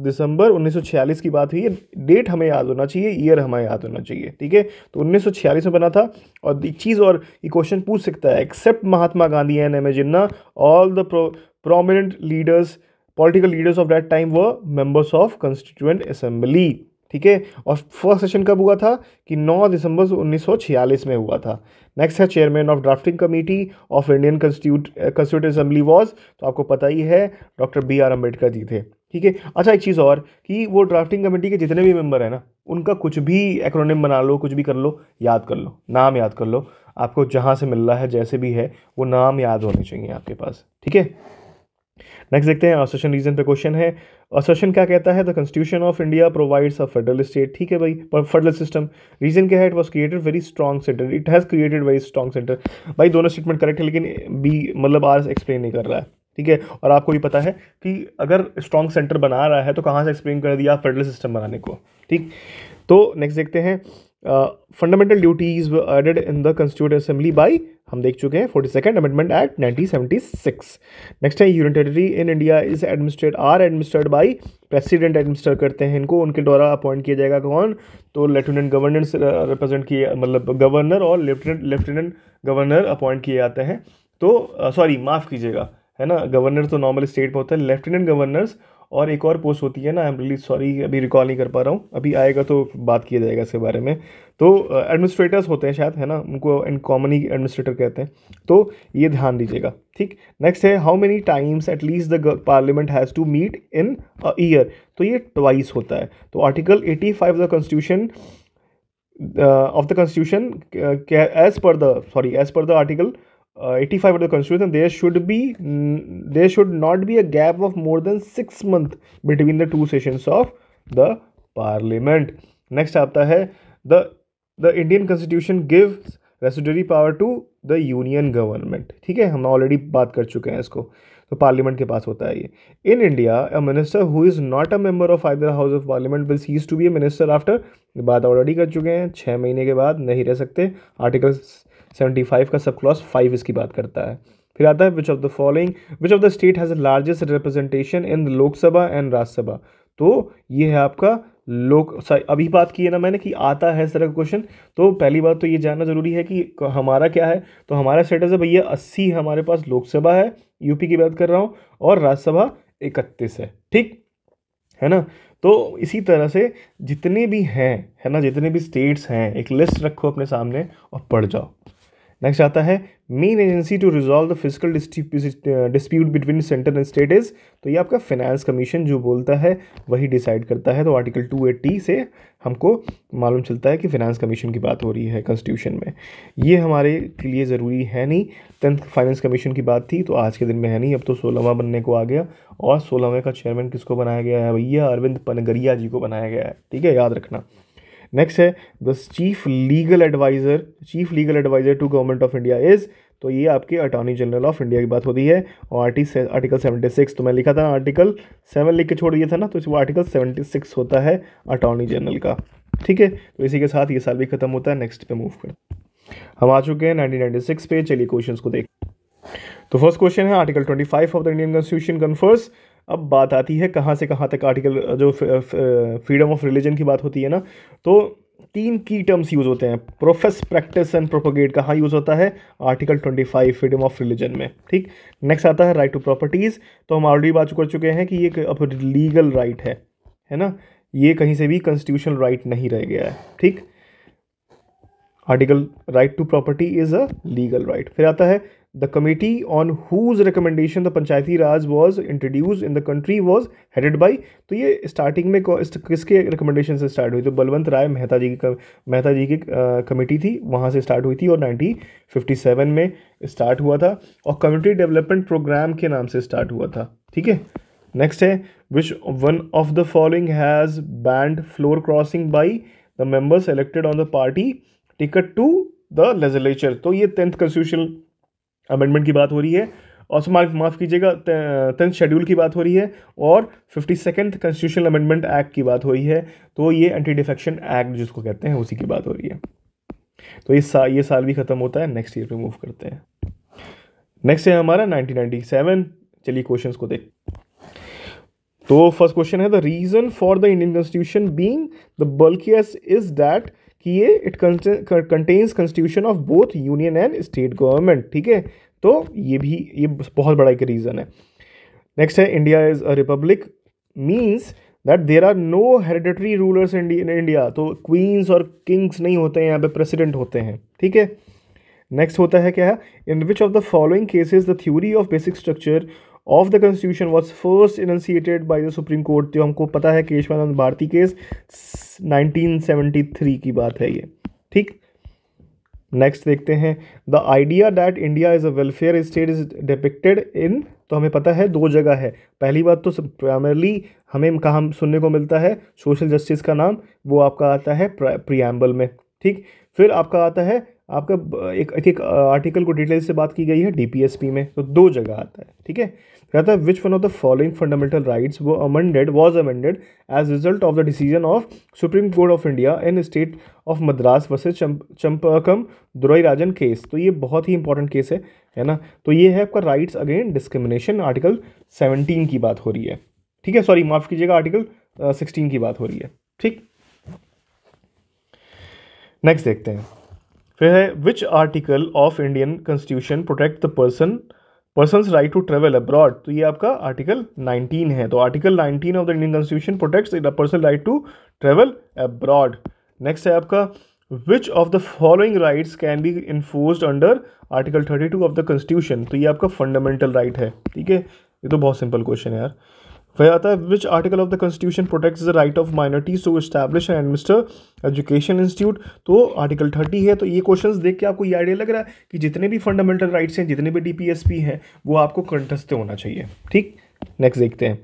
दिसंबर 1946 की बात हुई है डेट हमें याद होना चाहिए ईयर हमें याद होना चाहिए ठीक है तो 1946 में बना था और एक चीज़ और ये क्वेश्चन पूछ सकता है except Mahatma Gandhi and M A Jinnah all the prominent leaders political leaders of that time were members of constituent assembly ठीक है और फर्स्ट सेशन कब हुआ था कि 9 दिसंबर 1946 में हुआ था नेक्स्ट है chairman of drafting committee of Indian constituent constituent assembly was तो आपको पता ही है doctor B R Ambedkar ji थे ठीक है अच्छा एक चीज़ और कि वो ड्राफ्टिंग कमेटी के जितने भी मेंबर हैं ना उनका कुछ भी एक्रोनिम बना लो कुछ भी कर लो याद कर लो नाम याद कर लो आपको जहाँ से मिल रहा है जैसे भी है वो नाम याद होने चाहिए आपके पास ठीक है नेक्स्ट देखते हैं असोशन रीजन पे क्वेश्चन है असोशन क्या कहता है the constitution of India provides a federal state ठीक है भाई पर फेडरल सिस्टम रीजन क्या है it was created very strong centre it has created very strong centre भाई दोनों स्टेटमेंट करेक्ट है लेकिन बी मतलब आर एक्सप्लेन नहीं कर रहा है ठीक है और आपको भी पता है कि अगर स्ट्रॉन्ग सेंटर बना रहा है तो कहाँ से एक्सप्लेन कर दिया फेडरल सिस्टम बनाने को ठीक तो नेक्स्ट देखते हैं fundamental duties added in the constitute assembly by हम देख चुके हैं forty second amendment act nineteen seventy six next है union territory in India is administrate are administered by president administer करते हैं इनको उनके द्वारा अपॉइंट किया जाएगा कौन तो लेफ्टिनेंट गवर्नर रिप्रेजेंट किए मतलब गवर्नर और लेफ्टिनेंट लेफ्टिनेंट गवर्नर अपॉइंट किए जाते हैं तो सॉरी माफ़ कीजिएगा है ना गवर्नर तो नॉर्मल स्टेट में होता है लेफ्टिनेंट गवर्नर्स और एक और पोस्ट होती है ना आई एम रियली सॉरी अभी रिकॉल नहीं कर पा रहा हूँ अभी आएगा तो बात किया जाएगा इसके बारे में तो एडमिनिस्ट्रेटर्स uh, होते हैं शायद है ना उनको इन कॉमन ही एडमिनिस्ट्रेटर कहते हैं तो ये ध्यान दीजिएगा ठीक नेक्स्ट है how many times at least the parliament has to meet in a year तो ये ट्वाइस होता है तो article eighty five the constitution of the constitution as per the sorry as per the article eighty five of the constitution there should be there should not be a gap of more than six month between the two session of the parliament next आता है the the Indian constitution give residuary power to the union government ठीक है हम ऑलरेडी बात कर चुके हैं इसको तो पार्लियामेंट के पास होता है ये in India a minister who is not a member of either house of parliament will cease to be a minister after बात ऑलरेडी कर चुके हैं छः महीने के बाद नहीं रह सकते आर्टिकल्स सेवेंटी फाइव का सब क्लॉस फाइव इसकी बात करता है फिर आता है which of the following which of the state has largest representation in Lok Sabha and Rajya Sabha तो ये है आपका लोक अभी बात की है ना मैंने कि आता है इस तरह का क्वेश्चन तो पहली बात तो ये जानना ज़रूरी है कि हमारा क्या है तो हमारा स्टेटस है भैया अस्सी हमारे पास लोकसभा है यूपी की बात कर रहा हूँ और राज्यसभा इकतीस है ठीक है ना तो इसी तरह से जितने भी हैं है ना जितने भी स्टेट्स हैं एक लिस्ट रखो अपने सामने और पढ़ जाओ नेक्स्ट आता है main agency to resolve the physical dispute between centre and state is तो ये आपका फाइनेंस कमीशन जो बोलता है वही डिसाइड करता है तो आर्टिकल टू एट्टी से हमको मालूम चलता है कि फाइनेंस कमीशन की बात हो रही है कॉन्स्टिट्यूशन में ये हमारे के लिए ज़रूरी है नहीं टेंथ फाइनेंस कमीशन की बात थी तो आज के दिन में है नहीं अब तो सोलहवा बनने को आ गया और सोलहवें का चेयरमैन किसको बनाया गया है भैया अरविंद पनगरिया जी को बनाया गया है ठीक है याद रखना नेक्स्ट है the chief legal adviser chief legal adviser to government of India is तो ये आपके अटॉर्नी जनरल ऑफ इंडिया की बात होती है और आर्टी से, आर्टिकल सेवेंटी सिक्स तो मैं लिखा था आर्टिकल सेवन लिख के छोड़ दिया था ना तो वो आर्टिकल सेवेंटी सिक्स होता है अटॉर्नी जनरल का ठीक है तो इसी के साथ ये साल भी खत्म होता है नेक्स्ट पे मूव कर हम आ चुके हैं नाइनटीन नाइनटी सिक्स पे चलिए क्वेश्चन को देख तो फर्स्ट क्वेश्चन है article 25 of the Indian constitution confers अब बात आती है कहाँ से कहाँ तक आर्टिकल जो फ्रीडम ऑफ रिलीजन की बात होती है ना तो तीन की टर्म्स यूज़ होते हैं प्रोफेस प्रैक्टिस एंड प्रोपोगेट कहाँ यूज़ होता है आर्टिकल 25 फ्रीडम ऑफ रिलीजन में ठीक नेक्स्ट आता है राइट टू प्रॉपर्टीज़ तो हम ऑलरेडी बात कर चुके हैं कि ये अब लीगल राइट है है ना ये कहीं से भी कॉन्स्टिट्यूशनल राइट नहीं रह गया है ठीक article right to property is a legal right फिर आता है the committee on whose recommendation the Panchayati Raj was introduce in the country was headed by तो ये स्टार्टिंग में किसके रिकमेंडेशन से स्टार्ट हुई तो बलवंत राय मेहता जी की मेहता जी की कमेटी थी वहाँ से स्टार्ट हुई थी और 1957 में स्टार्ट हुआ था और कम्युनिटी डेवलपमेंट प्रोग्राम के नाम से स्टार्ट हुआ था ठीक है नेक्स्ट है which one of the following has banned floor crossing by the members elected on the party ticket to the legislature तो ये टेंथ कॉन्स्टिट्यूशन अमेंडमेंट की बात हो रही है और माफ माफ़ कीजिएगा टेंथ शेड्यूल की बात हो रही है और fifty second constitution amendment act की बात हो रही है तो ये एंटी डिफेक्शन एक्ट जिसको कहते हैं उसी की बात हो रही है तो ये सा, ये साल भी ख़त्म होता है नेक्स्ट ईयर पे मूव करते हैं नेक्स्ट है हमारा 1997 चलिए क्वेश्चंस को देख तो फर्स्ट क्वेश्चन है the reason for the Indian constitution being the bulkiest is that कि ये it contains constitution of both union and state government ठीक है तो ये भी ये बहुत बड़ा एक रीज़न है नेक्स्ट है India is a republic means that there are no hereditary rulers in India तो क्वींस और किंग्स नहीं होते हैं यहाँ पे प्रेसिडेंट होते हैं ठीक है नेक्स्ट होता है क्या है in which of the following cases the theory of basic structure of the constitution was first initiated by the supreme court तो हमको पता है केशवानंद भारती केस 1973 की बात है ये ठीक नेक्स्ट देखते हैं the idea that India is a welfare state is depicted in तो हमें पता है दो जगह है पहली बात तो प्राइमरली हमें कहाँ सुनने को मिलता है सोशल जस्टिस का नाम वो आपका आता है प्रियम्बल में ठीक फिर आपका आता है आपका एक एक, एक आर्टिकल को डिटेल से बात की गई है डीपीएसपी में तो दो जगह आता है ठीक है कहता है which one of the following fundamental rights वो amended was amended as result of the decision of supreme court of India in state of Madras versus Champakam Dorai Rajan case तो ये बहुत ही इंपॉर्टेंट केस है है ना तो ये है आपका rights against discrimination article seventeen की बात हो रही है ठीक है सॉरी माफ़ कीजिएगा आर्टिकल सिक्सटीन की बात हो रही है ठीक नेक्स्ट देखते हैं फिर है which article of Indian constitution protect the person person's right to travel abroad तो ये आपका आर्टिकल 19 है तो article 19 of the Indian constitution protects the person right to travel abroad next है आपका which of the following rights can be enforce under article thirty two of the constitution तो ये आपका फंडामेंटल राइट right है ठीक है ये तो बहुत सिंपल क्वेश्चन है यार फिर आता है which article of the constitution protect the right of minorities to establish and mister education institute तो आर्टिकल थर्टी है तो ये क्वेश्चंस देख के आपको ये आइडिया लग रहा है कि जितने भी फंडामेंटल राइट्स हैं जितने भी डीपीएसपी हैं वो आपको कंटस्ट होना चाहिए ठीक नेक्स्ट देखते हैं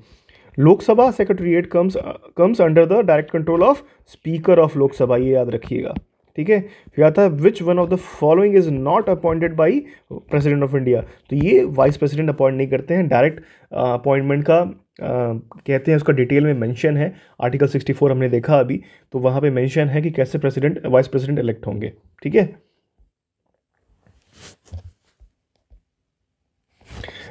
Lok Sabha secretariat comes comes under the direct control of speaker of Lok Sabha ये याद रखिएगा ठीक है फिर आता है which one of the following is not appointed by president of India तो ये वाइस प्रेसिडेंट अपॉइंट नहीं करते हैं डायरेक्ट अपॉइंटमेंट uh, का कहते हैं उसका डिटेल में मेंशन है आर्टिकल 64 हमने देखा अभी तो वहाँ पे मेंशन है कि कैसे प्रेसिडेंट वाइस प्रेसिडेंट इलेक्ट होंगे ठीक है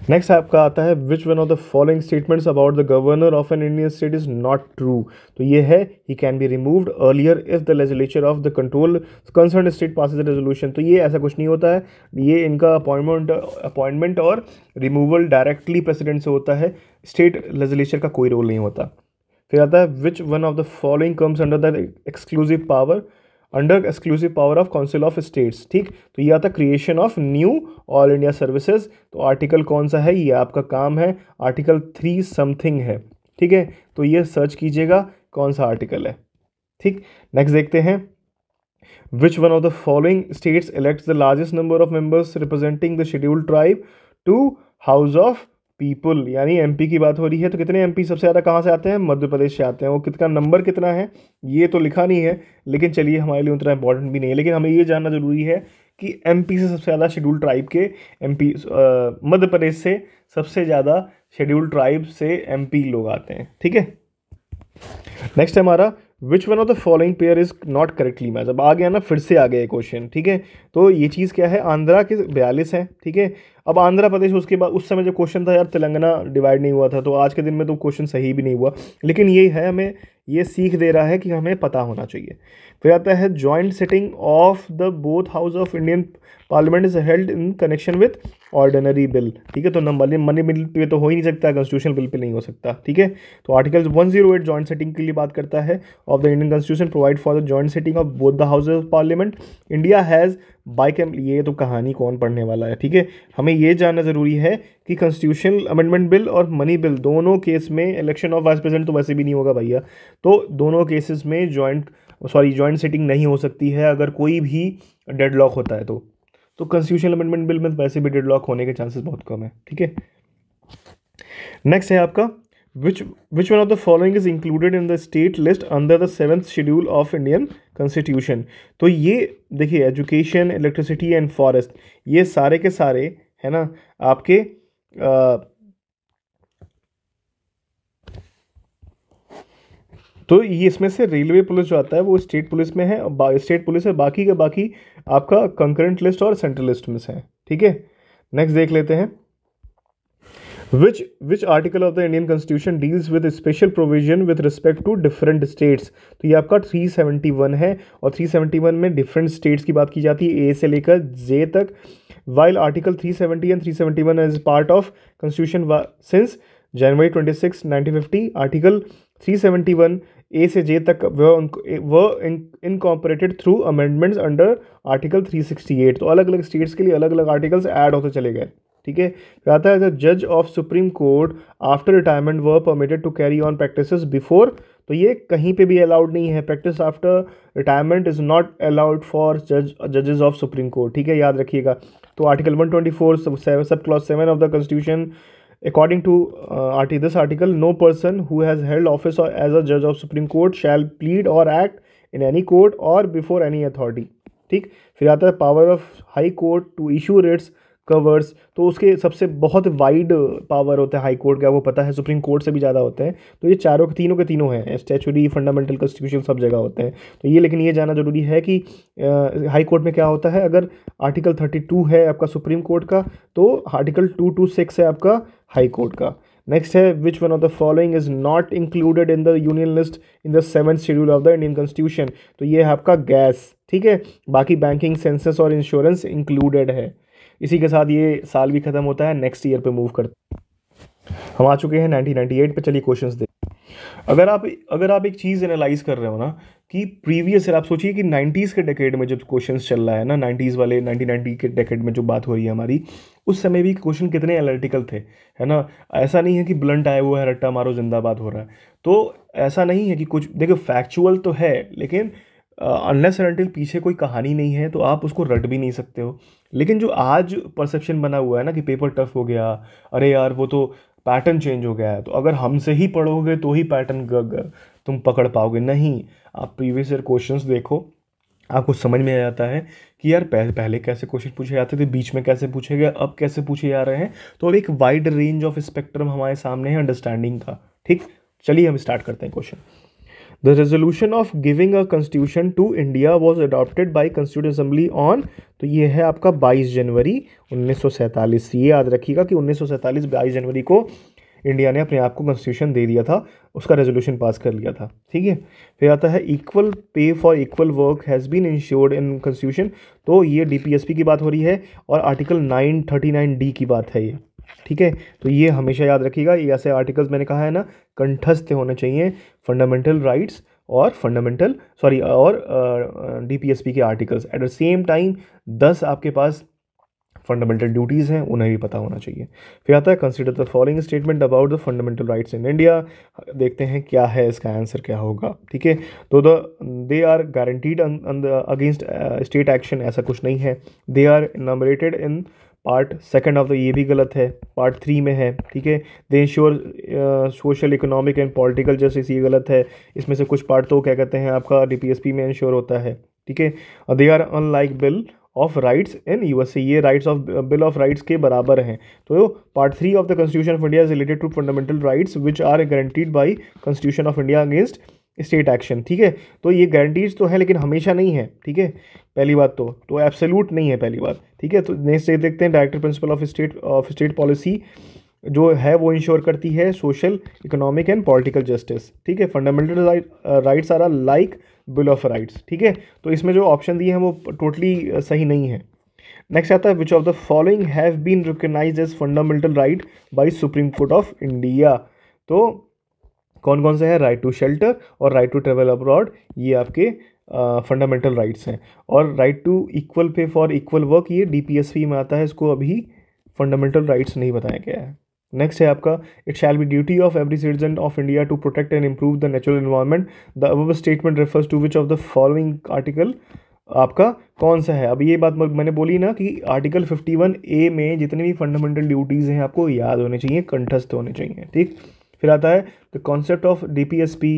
नेक्स्ट आपका आता है which one of the following statements about the governor of an Indian state is not true तो ये है he can be removed earlier if the legislature of the control concern state pass resolution तो ये ऐसा कुछ नहीं होता है ये इनका अपॉइंटमेंट अपॉइंटमेंट और रिमूवल डायरेक्टली प्रेसिडेंट से होता है स्टेट लेजिलेचर का कोई रोल नहीं होता फिर आता है which one of the following comes under the exclusive power under exclusive power of council of states ठीक तो ये आता creation of new all India services तो आर्टिकल कौन सा है ये आपका काम है आर्टिकल थ्री समथिंग है ठीक है तो ये सर्च कीजिएगा कौन सा आर्टिकल है ठीक नेक्स्ट देखते हैं which one of the following states elects the largest number of members representing the scheduled tribe to house of people यानी एमपी की बात हो रही है तो कितने एमपी सबसे ज़्यादा कहाँ से आते हैं मध्य प्रदेश से आते हैं वो कितना नंबर कितना है ये तो लिखा नहीं है लेकिन चलिए हमारे लिए उतना इंपॉर्टेंट भी नहीं है लेकिन हमें ये जानना ज़रूरी है कि एमपी से सबसे ज़्यादा शेड्यूल ट्राइब के एम मध्य प्रदेश से सबसे ज़्यादा शेड्यूल ट्राइब से एम लोग आते हैं ठीक है नेक्स्ट है हमारा which one of the following pair is not correctly match अब आ गया ना फिर से आ गया क्वेश्चन ठीक है तो ये चीज़ क्या है आंध्रा के बयालीस हैं ठीक है अब आंध्र प्रदेश उसके बाद उस समय जो क्वेश्चन था यार तेलंगाना डिवाइड नहीं हुआ था तो आज के दिन में तो क्वेश्चन सही भी नहीं हुआ लेकिन ये है हमें ये सीख दे रहा है कि हमें पता होना चाहिए फिर आता है joint sitting of the both house of Indian parliament is held in connection with ordinary bill ठीक है तो नंबर मनी बिल पे तो हो ही नहीं सकता कॉन्स्टिट्यूशन बिल पे नहीं हो सकता ठीक है तो आर्टिकल 108 जॉइंट सेटिंग के लिए बात करता है of the Indian constitution provide for the joint sitting of both the house of parliament India has bike ये तो कहानी कौन पढ़ने वाला है ठीक है हमें ये जानना ज़रूरी है कि कॉन्स्टिट्यूशन अमेंडमेंट बिल और मनी बिल दोनों केस में इलेक्शन ऑफ वाइस प्रेसिडेंट तो वैसे भी नहीं होगा भैया तो दोनों केसेस में जॉइंट सॉरी जॉइंट सेटिंग नहीं हो सकती है अगर कोई भी डेडलॉक होता है तो तो कॉन्स्टिट्यूशन अमेंडमेंट बिल में वैसे भी डेडलॉक होने के चांसेस बहुत कम है ठीक है नेक्स्ट है आपका which which one of the following is included in the state list under the seventh schedule of Indian constitution तो ये देखिए एजुकेशन इलेक्ट्रिसिटी एंड फॉरेस्ट ये सारे के सारे है ना आपके आ, तो ये इसमें से रेलवे पुलिस जो आता है वो स्टेट पुलिस में है स्टेट पुलिस है बाकी का बाकी आपका कंकरेंट लिस्ट और सेंट्रल लिस्ट में से है ठीक है नेक्स्ट देख लेते हैं which which article of the Indian constitution deals with special provision with respect to different states तो ये आपका 371 है और 371 में डिफरेंट स्टेट्स की बात की जाती है ए से लेकर जे तक while article 370 and 371 seventy part of constitution since January 26, 1950 article three seventy A से जे तक वह वह incorporated through amendments under article 368 तो अलग अलग स्टेट्स के लिए अलग अलग आर्टिकल्स ऐड होते चले गए ठीक है फिर आता जज of supreme court after retirement were permitted to carry on practice before तो ये कहीं पे भी अलाउड नहीं है practice after retirement is not allowed for जज जजेस ऑफ सुप्रीम कोर्ट ठीक है याद रखिएगा तो article 124 sub clause seven of the constitution according to uh, this article no person who has held office or as a judge of supreme court shall plead or act in any court or before any authority ठीक फिर आता है power of high court to issue writs covers तो उसके सबसे बहुत वाइड पावर होता है हाई कोर्ट का वो पता है सुप्रीम कोर्ट से भी ज़्यादा होते हैं तो ये चारों के तीनों के तीनों हैं स्टैचुरी फंडामेंटल कॉन्स्टिट्यूशन सब जगह होते हैं तो ये लेकिन ये जाना जरूरी है कि आ, हाई कोर्ट में क्या होता है अगर आर्टिकल थर्टी टू है आपका सुप्रीम कोर्ट का तो आर्टिकल टू टू सिक्स है आपका हाई कोर्ट का नेक्स्ट है which one of the following is not included in the union list in the seven schedule of the Indian constitution तो ये है आपका गैस ठीक है बाकी बैंकिंग सेंसस और इंश्योरेंस इंक्लूडेड है इसी के साथ ये साल भी खत्म होता है नेक्स्ट ईयर पे मूव करते हम आ चुके हैं 1998 पे चलिए क्वेश्चंस दे अगर आप अगर आप एक चीज़ एनालाइज कर रहे हो ना कि प्रीवियस आप सोचिए कि नाइन्टीज के डेकेड में जब क्वेश्चन चल रहा है ना नाइन्टीज वाले नाइन्टी के डेकेड में जो बात हो रही है हमारी उस समय भी क्वेश्चन कितने एनालिटिकल थे है ना ऐसा नहीं है कि ब्लंट आए हुआ है रट्टा मारो जिंदाबाद हो रहा है तो ऐसा नहीं है कि कुछ देखो फैक्चुअल तो है लेकिन अनलेस एंड अनटिल पीछे कोई कहानी नहीं है तो आप उसको रट भी नहीं सकते हो लेकिन जो आज परसेप्शन बना हुआ है ना कि पेपर टफ हो गया अरे यार वो तो पैटर्न चेंज हो गया है तो अगर हमसे ही पढ़ोगे तो ही पैटर्न तुम पकड़ पाओगे नहीं आप प्रीवियस ईयर क्वेश्चंस देखो आपको समझ में आ जाता है कि यार पहले कैसे क्वेश्चन पूछे जाते थे बीच में कैसे पूछे गए अब कैसे पूछे जा रहे हैं तो अब एक वाइड रेंज ऑफ स्पेक्ट्रम हमारे सामने है अंडरस्टैंडिंग का ठीक चलिए हम स्टार्ट करते हैं question The resolution of giving a constitution to India was adopted by Constituent Assembly on तो ये है आपका 22 जनवरी 1947 ये याद रखिएगा कि 1947 22 जनवरी को इंडिया ने अपने आप को कॉन्स्टिट्यूशन दे दिया था उसका रेजोल्यूशन पास कर लिया था ठीक है फिर आता है equal pay for equal work has been ensured in constitution तो ये डीपीएसपी की बात हो रही है और आर्टिकल 939 डी की बात है ये ठीक है तो ये हमेशा याद रखिएगा ये ऐसे आर्टिकल्स मैंने कहा है ना कंठस्थ होने चाहिए फंडामेंटल राइट्स और फंडामेंटल सॉरी और डीपीएसपी के articles at the same time दस आपके पास फंडामेंटल ड्यूटीज़ हैं उन्हें भी पता होना चाहिए फिर आता है consider the following statement about the fundamental rights in India देखते हैं क्या है इसका आंसर क्या होगा ठीक है तो the they are guaranteed against state action ऐसा कुछ नहीं है they are numbered in part second of the ये भी गलत है पार्ट थ्री में है ठीक है they ensure social economic and political justice ये गलत है इसमें से कुछ पार्ट तो क्या कहते हैं आपका डीपीएसपी में इंश्योर होता है ठीक है they are unlike bill of rights in USA ये rights of bill of rights के बराबर हैं तो part three of the constitution of India is related to fundamental rights which are guaranteed by constitution of India against state action ठीक है तो ये गारंटीज तो है लेकिन हमेशा नहीं है ठीक है पहली बात तो तो एब्सोल्यूट नहीं है पहली बात ठीक है तो नेक्स्ट डे देखते हैं director principal of state of state policy जो है वो इंश्योर करती है social economic and political justice ठीक है fundamental rights are are like bill of rights ठीक है तो इसमें जो ऑप्शन दिए हैं वो टोटली uh, सही नहीं है नेक्स्ट आता है which of the following have been recognise as fundamental right by supreme court of India तो कौन कौन से हैं राइट टू शेल्टर और राइट टू ट्रेवल अब्रॉड ये आपके फंडामेंटल uh, राइट्स हैं और right to equal pay for equal work ये डी में आता है इसको अभी फंडामेंटल राइट्स नहीं बताया गया है नेक्स्ट है आपका it shall be duty of every citizen of India to protect and improve the natural environment the above statement refers to which of the following article आपका कौन सा है अब ये बात मैंने बोली ना कि आर्टिकल 51 ए में जितने भी फंडामेंटल ड्यूटीज़ हैं आपको याद होने चाहिए कंठस्थ होने चाहिए ठीक फिर आता है the concept of D P S P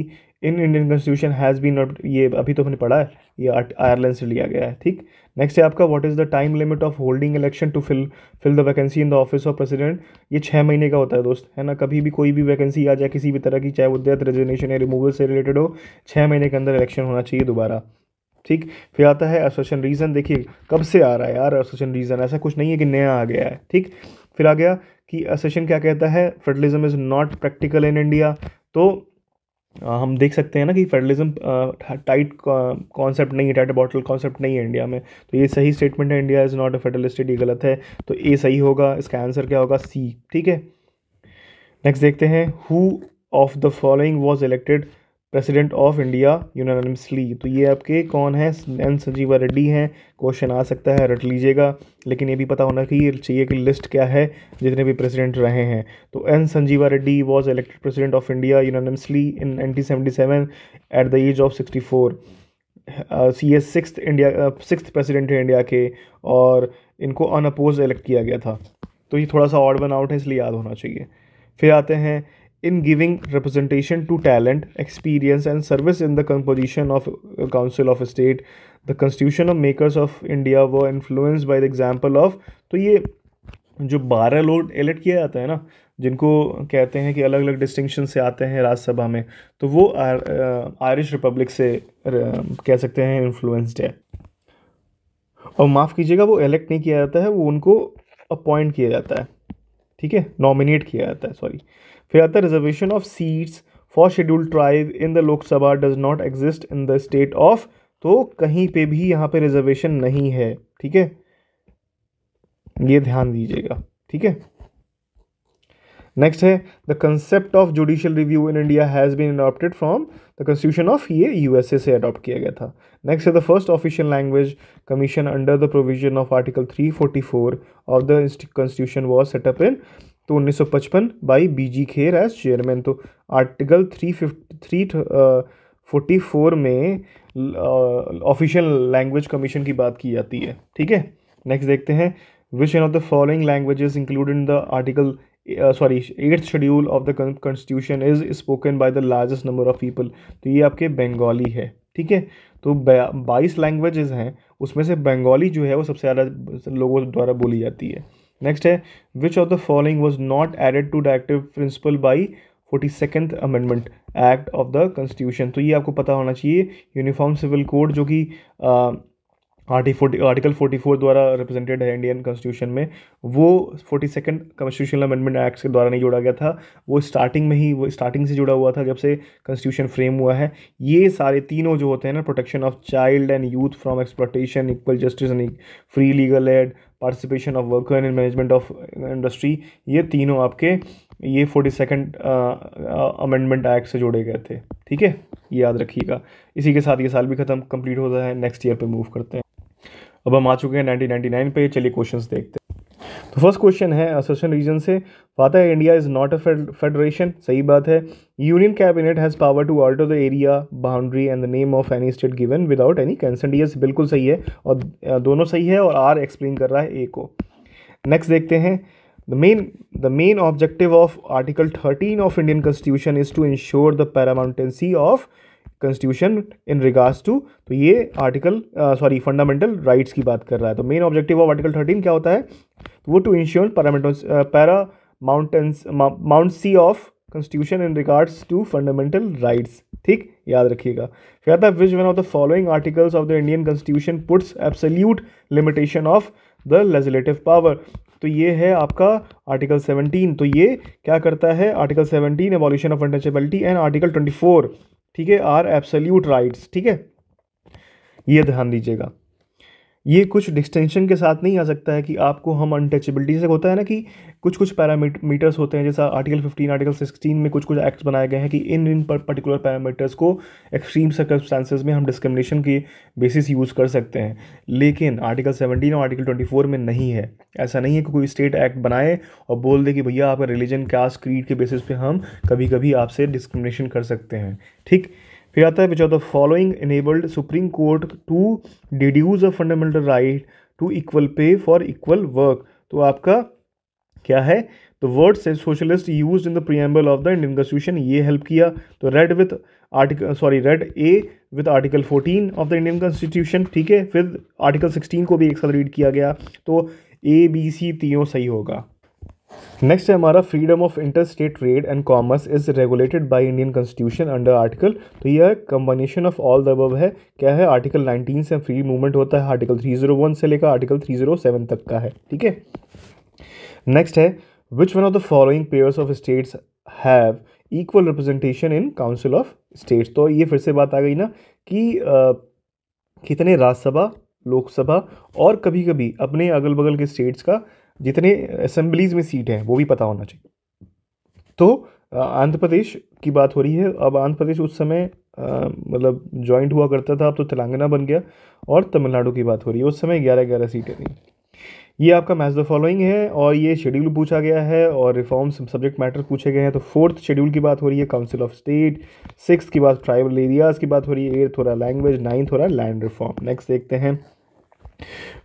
in Indian constitution has been ये अभी तो हमने पढ़ा है ये आयरलैंड से लिया गया है ठीक नेक्स्ट है आपका what is the time limit of holding election to fill fill the vacancy in the office of president ये छः महीने का होता है दोस्त है ना कभी भी कोई भी वैकेंसी आ जाए किसी भी तरह की चाहे वो डेथ रेजिग्नेशन या रिमूवल से रिलेटेड हो छः महीने के अंदर इलेक्शन होना चाहिए दोबारा ठीक फिर आता है एसोसिएशन रीज़न देखिए कब से आ रहा है यार एसोसिएशन रीज़न ऐसा कुछ नहीं है कि नया आ गया है ठीक फिर आ गया कि सेशन क्या कहता है federalism is not practical in India तो हम देख सकते हैं ना कि फेडरलिज्म टाइट कॉन्सेप्ट नहीं है टाइट बॉटल कॉन्सेप्ट नहीं है इंडिया में तो ये सही स्टेटमेंट है India is not a federal state ये गलत है तो ए सही होगा इसका आंसर क्या होगा सी ठीक है नेक्स्ट देखते हैं who of the following was elected president of India unanimously तो ये आपके कौन है एन संजीवा रेड्डी हैं क्वेश्चन आ सकता है रट लीजिएगा लेकिन ये भी पता होना ये चाहिए कि लिस्ट क्या है जितने भी प्रेसिडेंट रहे हैं तो N Sanjiva Reddy was elected president of India unanimously in nineteen seventy seven at the age of sixty four C S six India six president है इंडिया के और इनको अनअपोज इलेक्ट किया गया था तो ये थोड़ा सा ऑर्ड वन आउट है इसलिए याद होना चाहिए फिर आते हैं in giving representation to talent, experience, and service in the composition of Council of State. The constitutional makers of India were influenced by the example of तो ये जो बारह लोग एलेक्ट किया जाता है ना जिनको कहते हैं कि अलग अलग डिस्टिंक्शन से आते हैं राज्यसभा में तो वो आयरिश रिपब्लिक से कह सकते हैं इन्फ्लुएंस्ड है और माफ़ कीजिएगा वो एलेक्ट नहीं किया जाता है वो उनको अपॉइंट किया जाता है ठीक है नॉमिनेट किया जाता है सॉरी फिर आता है reservation of seats for schedule tribe in the Lok Sabha does not exist in the state of तो कहीं पे भी यहाँ पे रिजर्वेशन नहीं है ठीक है ये ध्यान दीजिएगा ठीक है नेक्स्ट है the concept of judicial review in India has been adopted from the constitution of ये यूएसए से अडॉप्ट किया गया था नेक्स्ट है the first official language commission under the provision of article 344 of the constitution was set up in तो 1955 by B G Kher as chairman तो article three three forty four में ऑफिशियल लैंग्वेज कमीशन की बात की जाती है ठीक है नेक्स्ट देखते हैं which one of the following language include in the article sorry eighth schedule of the constitution is spoken by the largest number of people तो ये आपके बंगाली है ठीक है तो बाईस लैंग्वेजेस हैं उसमें से बंगाली जो है वो सबसे ज़्यादा लोगों द्वारा बोली जाती है नेक्स्ट है which of the following was not added to directive principle by forty second amendment act of the constitution तो ये आपको पता होना चाहिए यूनिफॉर्म सिविल कोड जो कि article forty article forty four द्वारा रिप्रेजेंटेड है इंडियन कॉन्स्टिट्यूशन में वो forty second constitutional amendment act के द्वारा नहीं जोड़ा गया था वो स्टार्टिंग में ही वो स्टार्टिंग से जुड़ा हुआ था जब से कॉन्स्टिट्यूशन फ्रेम हुआ है ये सारे तीनों जो होते हैं ना protection of child and youth from exploitation equal justice and free legal aid participation of worker and management of industry ये तीनों आपके ये फोर्टी सेकेंड अमेंडमेंट एक्ट से जोड़े गए थे ठीक है ये याद रखिएगा इसी के साथ ये साल भी ख़त्म कंप्लीट होता है नेक्स्ट ईयर पे मूव करते हैं अब हम आ चुके हैं नाइन पे चलिए क्वेश्चन देखते हैं तो फर्स्ट क्वेश्चन है एसोसिएशन रीजन से वाता है India is not a federation सही बात है union cabinet has power to alter the area boundary and the name of any state given without any consent yes बिल्कुल सही है और दोनों सही है और आर एक्सप्लेन कर रहा है ए को नेक्स्ट देखते हैं the main the main objective of article thirteen of Indian constitution is to ensure the paramountcy of constitution in regards to तो ये आर्टिकल सॉरी फंडामेंटल राइट्स की बात कर रहा है तो main objective of article thirteen क्या होता है वो to ensure paramountance mountcy of constitution in regards to fundamental rights ठीक याद रखिएगा फिर है which one of the following articles of the Indian constitution puts absolute limitation of the legislative power तो ये है आपका आर्टिकल 17 तो ये क्या करता है article 17 evolution of untouchability and article 24 ठीक है आर एब्सोल्यूट राइट्स ठीक है ये ध्यान दीजिएगा ये कुछ डिस्टेंशन के साथ नहीं आ सकता है कि आपको हम अनटचेबिलिटी से होता है ना कि कुछ कुछ पैरामीटर्स होते हैं जैसा आर्टिकल 15 आर्टिकल 16 में कुछ कुछ एक्ट्स बनाए गए हैं कि इन इन पर पर्टिकुलर पैरामीटर्स को एक्सट्रीम सर्कमस्टांसिस में हम डिस्क्रिमिनेशन के बेसिस यूज़ कर सकते हैं लेकिन आर्टिकल सेवनटीन और आर्टिकल ट्वेंटी में नहीं है ऐसा नहीं है कि कोई स्टेट एक्ट बनाए और बोल दे कि भैया आपका रिलीजन कास्ट क्रीड के बेसिस पे हम कभी कभी आपसे डिस्क्रिमिनेशन कर सकते हैं ठीक फिर आता है which are the following enabled supreme court to deduce a fundamental right to equal pay for equal work तो आपका क्या है the and socialist use in the preamble of the Indian constitution ये हेल्प किया तो read with article sorry read a with article 14 of the Indian constitution ठीक है फिर आर्टिकल 16 को भी एक साथ रीड किया गया तो ए बी सी तीनों सही होगा नेक्स्ट है हमारा freedom of interstate trade and commerce is regulated by Indian constitution under article तो यह combination of all the above है क्या है आर्टिकल 19 से फ्री मूवमेंट होता है आर्टिकल 301 से लेकर आर्टिकल 307 तक का है ठीक है नेक्स्ट है which one of the following pairs of states have equal representation in council of states तो ये फिर से बात आ गई ना कि कितने राज्यसभा लोकसभा और कभी कभी अपने अगल बगल के स्टेट्स का जितने असम्बलीज में सीट हैं वो भी पता होना चाहिए तो आंध्र प्रदेश की बात हो रही है अब आंध्र प्रदेश उस समय मतलब ज्वाइंट हुआ करता था अब तो तेलंगाना बन गया और तमिलनाडु की बात हो रही है उस समय ग्यारह ग्यारह सीटें थी ये आपका मैच द फॉलोइंग है और ये शेड्यूल पूछा गया है और रिफॉर्म्स सब्जेक्ट मैटर पूछे गए हैं तो फोर्थ शेड्यूल की बात हो रही है काउंसिल ऑफ स्टेट सिक्स की बात ट्राइबल एरियाज़ की बात हो रही है एट्थ हो रहा है लैंग्वेज नाइन्थ हो रहा है लैंड रिफॉर्म नेक्स्ट देखते हैं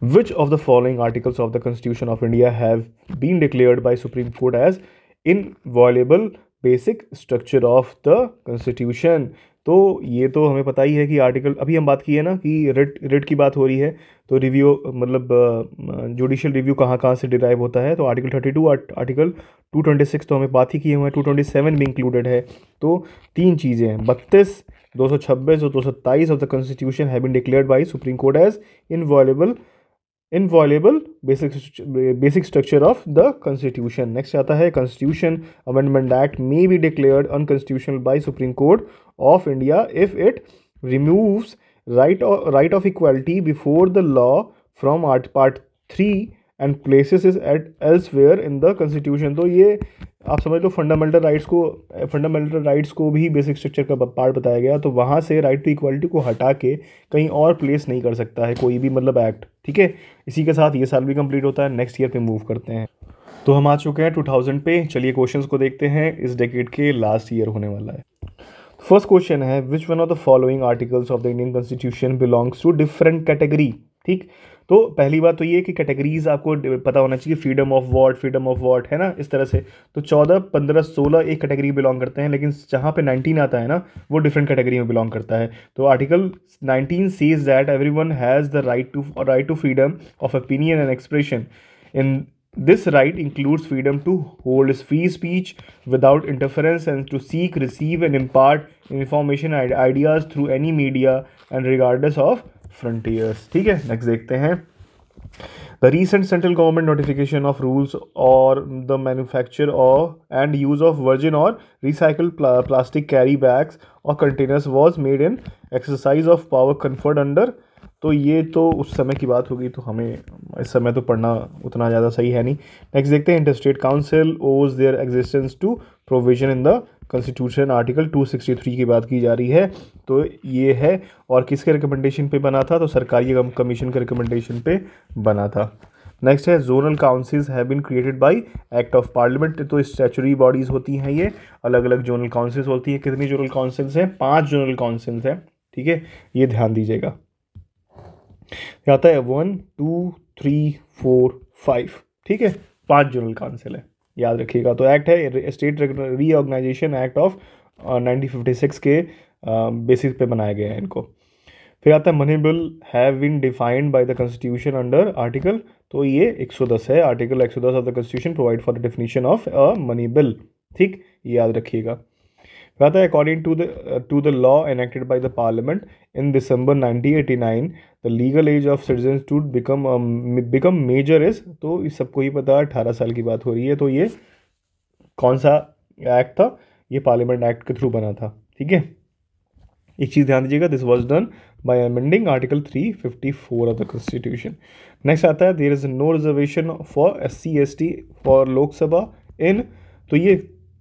Which of the following articles of the Constitution of India have been declared by Supreme Court as inviolable basic structure of the constitution तो ये तो हमें पता ही है कि आर्टिकल अभी हम बात की है ना कि रिट रिट की बात हो रही है तो रिव्यू मतलब जुडिशियल रिव्यू कहाँ कहाँ से डिराइव होता है तो article thirty two article two twenty six तो हमें बात ही किए हुए हैं टू ट्वेंटी सेवन भी इंक्लूडेड है तो तीन चीज़ें हैं बत्तीस दो सौ छब्बीस और दो सौ सत्ताईस of the constitution have been declared by supreme court as inviolable inviolable basic basic structure of the constitution next आता है constitution amendment act may be declared unconstitutional by supreme court of India if it removes right right of equality before the law from art part three and and is at elsewhere in the constitution तो ये आप समझ लो फंडामेंटल राइट्स को फंडामेंटल राइट्स को भी बेसिक स्ट्रक्चर का पार्ट बताया गया तो वहाँ से राइट टू इक्वालिटी को हटा के कहीं और प्लेस नहीं कर सकता है कोई भी मतलब एक्ट ठीक है इसी के साथ ये साल भी कंप्लीट होता है नेक्स्ट ईयर पे मूव करते हैं तो हम आ चुके हैं टू थाउजेंड पे चलिए क्वेश्चन को देखते हैं इस डेकेट के लास्ट ईयर होने वाला है फर्स्ट क्वेश्चन है which one of the following articles of the Indian constitution belongs to different category ठीक तो पहली बात तो ये कि कैटेगरीज आपको पता होना चाहिए freedom of what freedom of what है ना इस तरह से तो चौदह पंद्रह सोलह एक कैटेगरी बिलोंग करते हैं लेकिन जहाँ पे नाइनटीन आता है ना वो डिफरेंट कैटेगरी में बिलोंग करता है तो article nineteen says that everyone has the right to right to freedom of opinion and expression in this right includes freedom to hold free speech without interference and to seek receive and impart information ideas through any media and regardless of frontiers ठीक है नेक्स्ट देखते हैं the recent central government notification of rules और द मैन्युफैक्चर और एंड यूज ऑफ वर्जिन और रिसाइकल प्लास्टिक कैरी बैग्स और containers was made in exercise of power conferred under तो ये तो उस समय की बात होगी तो हमें इस समय तो पढ़ना उतना ज़्यादा सही है नहीं नेक्स्ट देखते हैं interstate council owes their existence to provision in the constitution article 263 की बात की जा रही है तो ये है और किसके रिकमेंडेशन पे बना था तो सरकारी कमीशन के रिकमेंडेशन पे बना था नेक्स्ट है zonal councils have been created by act of parliament तो स्टैचुरी बॉडीज़ होती हैं ये अलग अलग जोनल काउंसिल्स होती हैं कितनी जोनल काउंसिल्स हैं पाँच जोनल काउंसिल्स हैं ठीक है ये ध्यान दीजिएगा आता है one two three four five ठीक है पांच जोनल काउंसिल है याद रखिएगा तो एक्ट है state reorganisation act of nineteen fifty six के बेसिस uh, पे बनाया गया है इनको फिर आता है money bill have been defined by the constitution under article तो ये 110 है article 110 of the constitution provide for the definition of a money bill ठीक याद रखिएगा Rather, according to the, uh, to the law enacted by the Parliament in December 1989, the legal age of citizens to become um, become major is तो इस सबको ही पता है अठारह साल की बात हो रही है तो ये कौन सा एक्ट था ये पार्लियामेंट एक्ट के थ्रू बना था ठीक है एक चीज़ ध्यान दीजिएगा this was done by amending article 354 of the constitution next आता है there is no reservation for S C S T for Lok Sabha in तो ये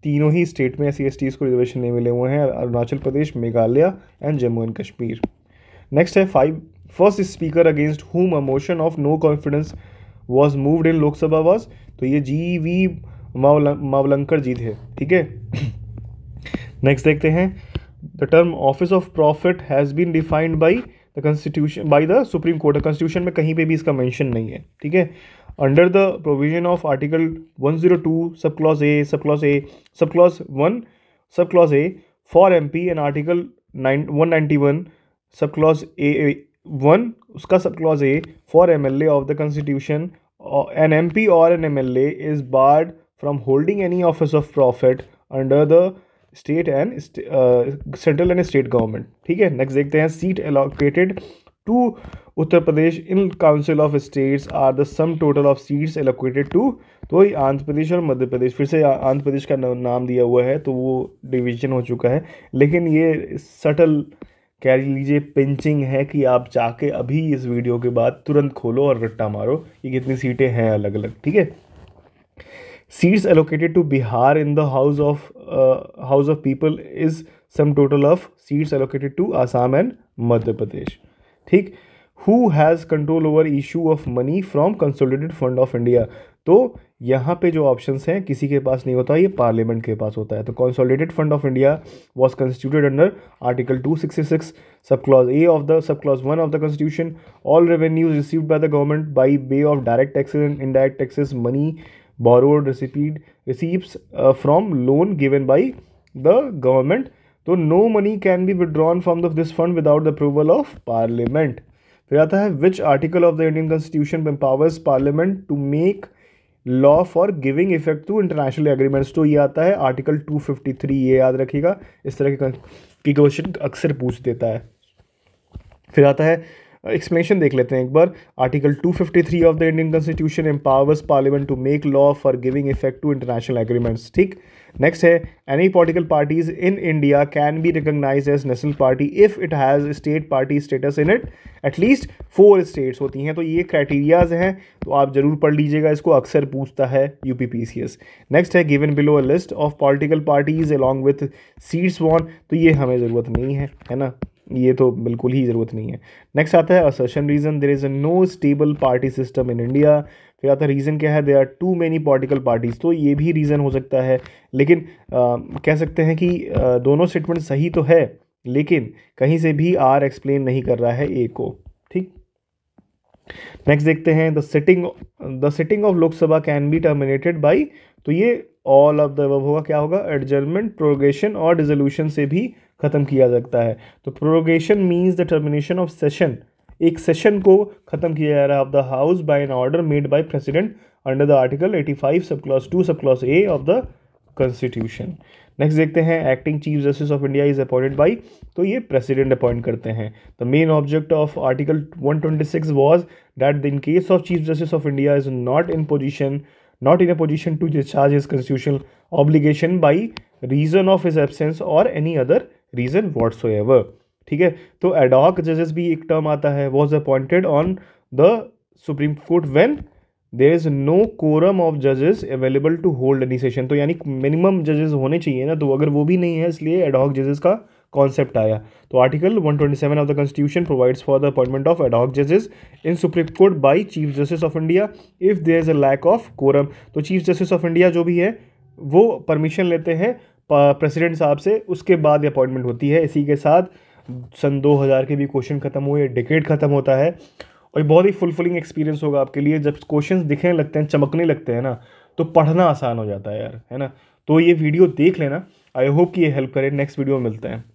तीनों ही स्टेट में एस सी को रिजर्वेशन नहीं मिले हुए हैं Arunachal Pradesh Meghalaya and Jammu and Kashmir next है five first speaker against whom a motion of no confidence was moved in Lok Sabha was तो ये जी वी मावलंकर जी थे ठीक है नेक्स्ट देखते हैं the term office of profit has been defined by the constitution by the supreme court constitution में कहीं पे भी इसका मेंशन नहीं है ठीक है under the provision of article 102 subclause a subclause a subclause 1 subclause a for mp and article 9 191 subclause a 1 उसका subclause a for mla of the constitution uh, an mp or an mla is barred from holding any office of profit under the state and central and state government ठीक है नेक्स्ट देखते हैं seat allocated to Uttar Pradesh in council of states are the sum total of seats allocated to तो वही आंध्र प्रदेश और मध्य प्रदेश फिर से आंध्र प्रदेश का नाम दिया हुआ है तो वो डिवीजन हो चुका है लेकिन ये सटल कह लीजिए पिंचिंग है कि आप जाके अभी इस वीडियो के बाद तुरंत खोलो और रट्टा मारो कि कितनी सीटें हैं अलग अलग ठीक है seats allocated to Bihar in the house of house of people is sum total of seats allocated to Assam and Madhya Pradesh ठीक who has control over issue of money from consolidated fund of India तो यहाँ पे जो ऑप्शंस हैं किसी के पास नहीं होता ये पार्लियामेंट के पास होता है तो consolidated fund of India was constituted under article 266 sub clause A of the sub clause one of the constitution all revenues received by the government by way of direct taxes and indirect taxes money borrowed recipient receives from loan loan by the government तो no money can be withdrawn from from the, this fund without the approval फिर आता है which article of the Indian constitution empowers parliament to make law for giving effect to international agreements तो ये आता है आर्टिकल 253 ये याद रखिएगा इस तरह के क्वेश्चन अक्सर पूछ देता है फिर आता है एक्सप्लेनेशन देख लेते हैं एक बार article 253 of the Indian constitution empowers parliament to make law for giving effect to international agreements ठीक नेक्स्ट है any political parties in India can be recognise as national party if it has state party status in it at least four states होती हैं तो ये क्राइटेरियाज हैं तो आप ज़रूर पढ़ लीजिएगा इसको अक्सर पूछता है यू पी पी सी एस नेक्स्ट है given below a list of political parties along with seats won तो ये हमें ज़रूरत नहीं है है ना ये तो बिल्कुल ही ज़रूरत नहीं है नेक्स्ट आता है assertion reason there is a no stable party system in India फिर आता रीज़न क्या है they are too many political parties तो ये भी रीज़न हो सकता है लेकिन आ, कह सकते हैं कि आ, दोनों स्टेटमेंट सही तो है लेकिन कहीं से भी आर एक्सप्लेन नहीं कर रहा है ए को ठीक नेक्स्ट देखते हैं the sitting the sitting of Lok Sabha can be terminated by तो ये ऑल ऑफ द होगा क्या होगा एडजमेंट प्रोगेशन और डिजोल्यूशन से भी खत्म किया जाता सकता है तो prorogation means the termination of session एक सेशन को खत्म किया जा रहा है of the house by an order made by president under the article 85 five sub clause two sub clause A of the constitution next देखते हैं acting chief justice of India is appointed by तो ये प्रेसिडेंट अपॉइंट करते हैं the main object of article 126 was that the in case of chief justice of India is not in position not in a position to discharge is constitutional obligation by reason of is absence और एनी अदर रीजन वॉट्स ठीक है तो एडॉक जजेस भी एक टर्म आता है was appointed on the supreme court when there is no quorum of जजेस available to hold any session तो यानी मिनिमम जजेस होने चाहिए ना तो अगर वो भी नहीं है इसलिए एडॉक जजेस का कॉन्सेप्ट आया तो article 127 of the constitution provides for the appointment of ad hoc जजेस in supreme court by chief justice of India if there is a lack of quorum तो चीफ जस्टिस ऑफ इंडिया जो भी है वो परमिशन लेते हैं प्रेसिडेंट साहब से उसके बाद अपॉइंटमेंट होती है इसी के साथ सन 2000 के भी क्वेश्चन खत्म हुए डिकेट खत्म होता है और ये बहुत ही फुलफिलिंग एक्सपीरियंस होगा आपके लिए जब क्वेश्चन दिखने लगते हैं चमकने लगते हैं ना तो पढ़ना आसान हो जाता है यार है ना तो ये वीडियो देख लेना आई होप कि ये हेल्प करे नेक्स्ट वीडियो मिलते हैं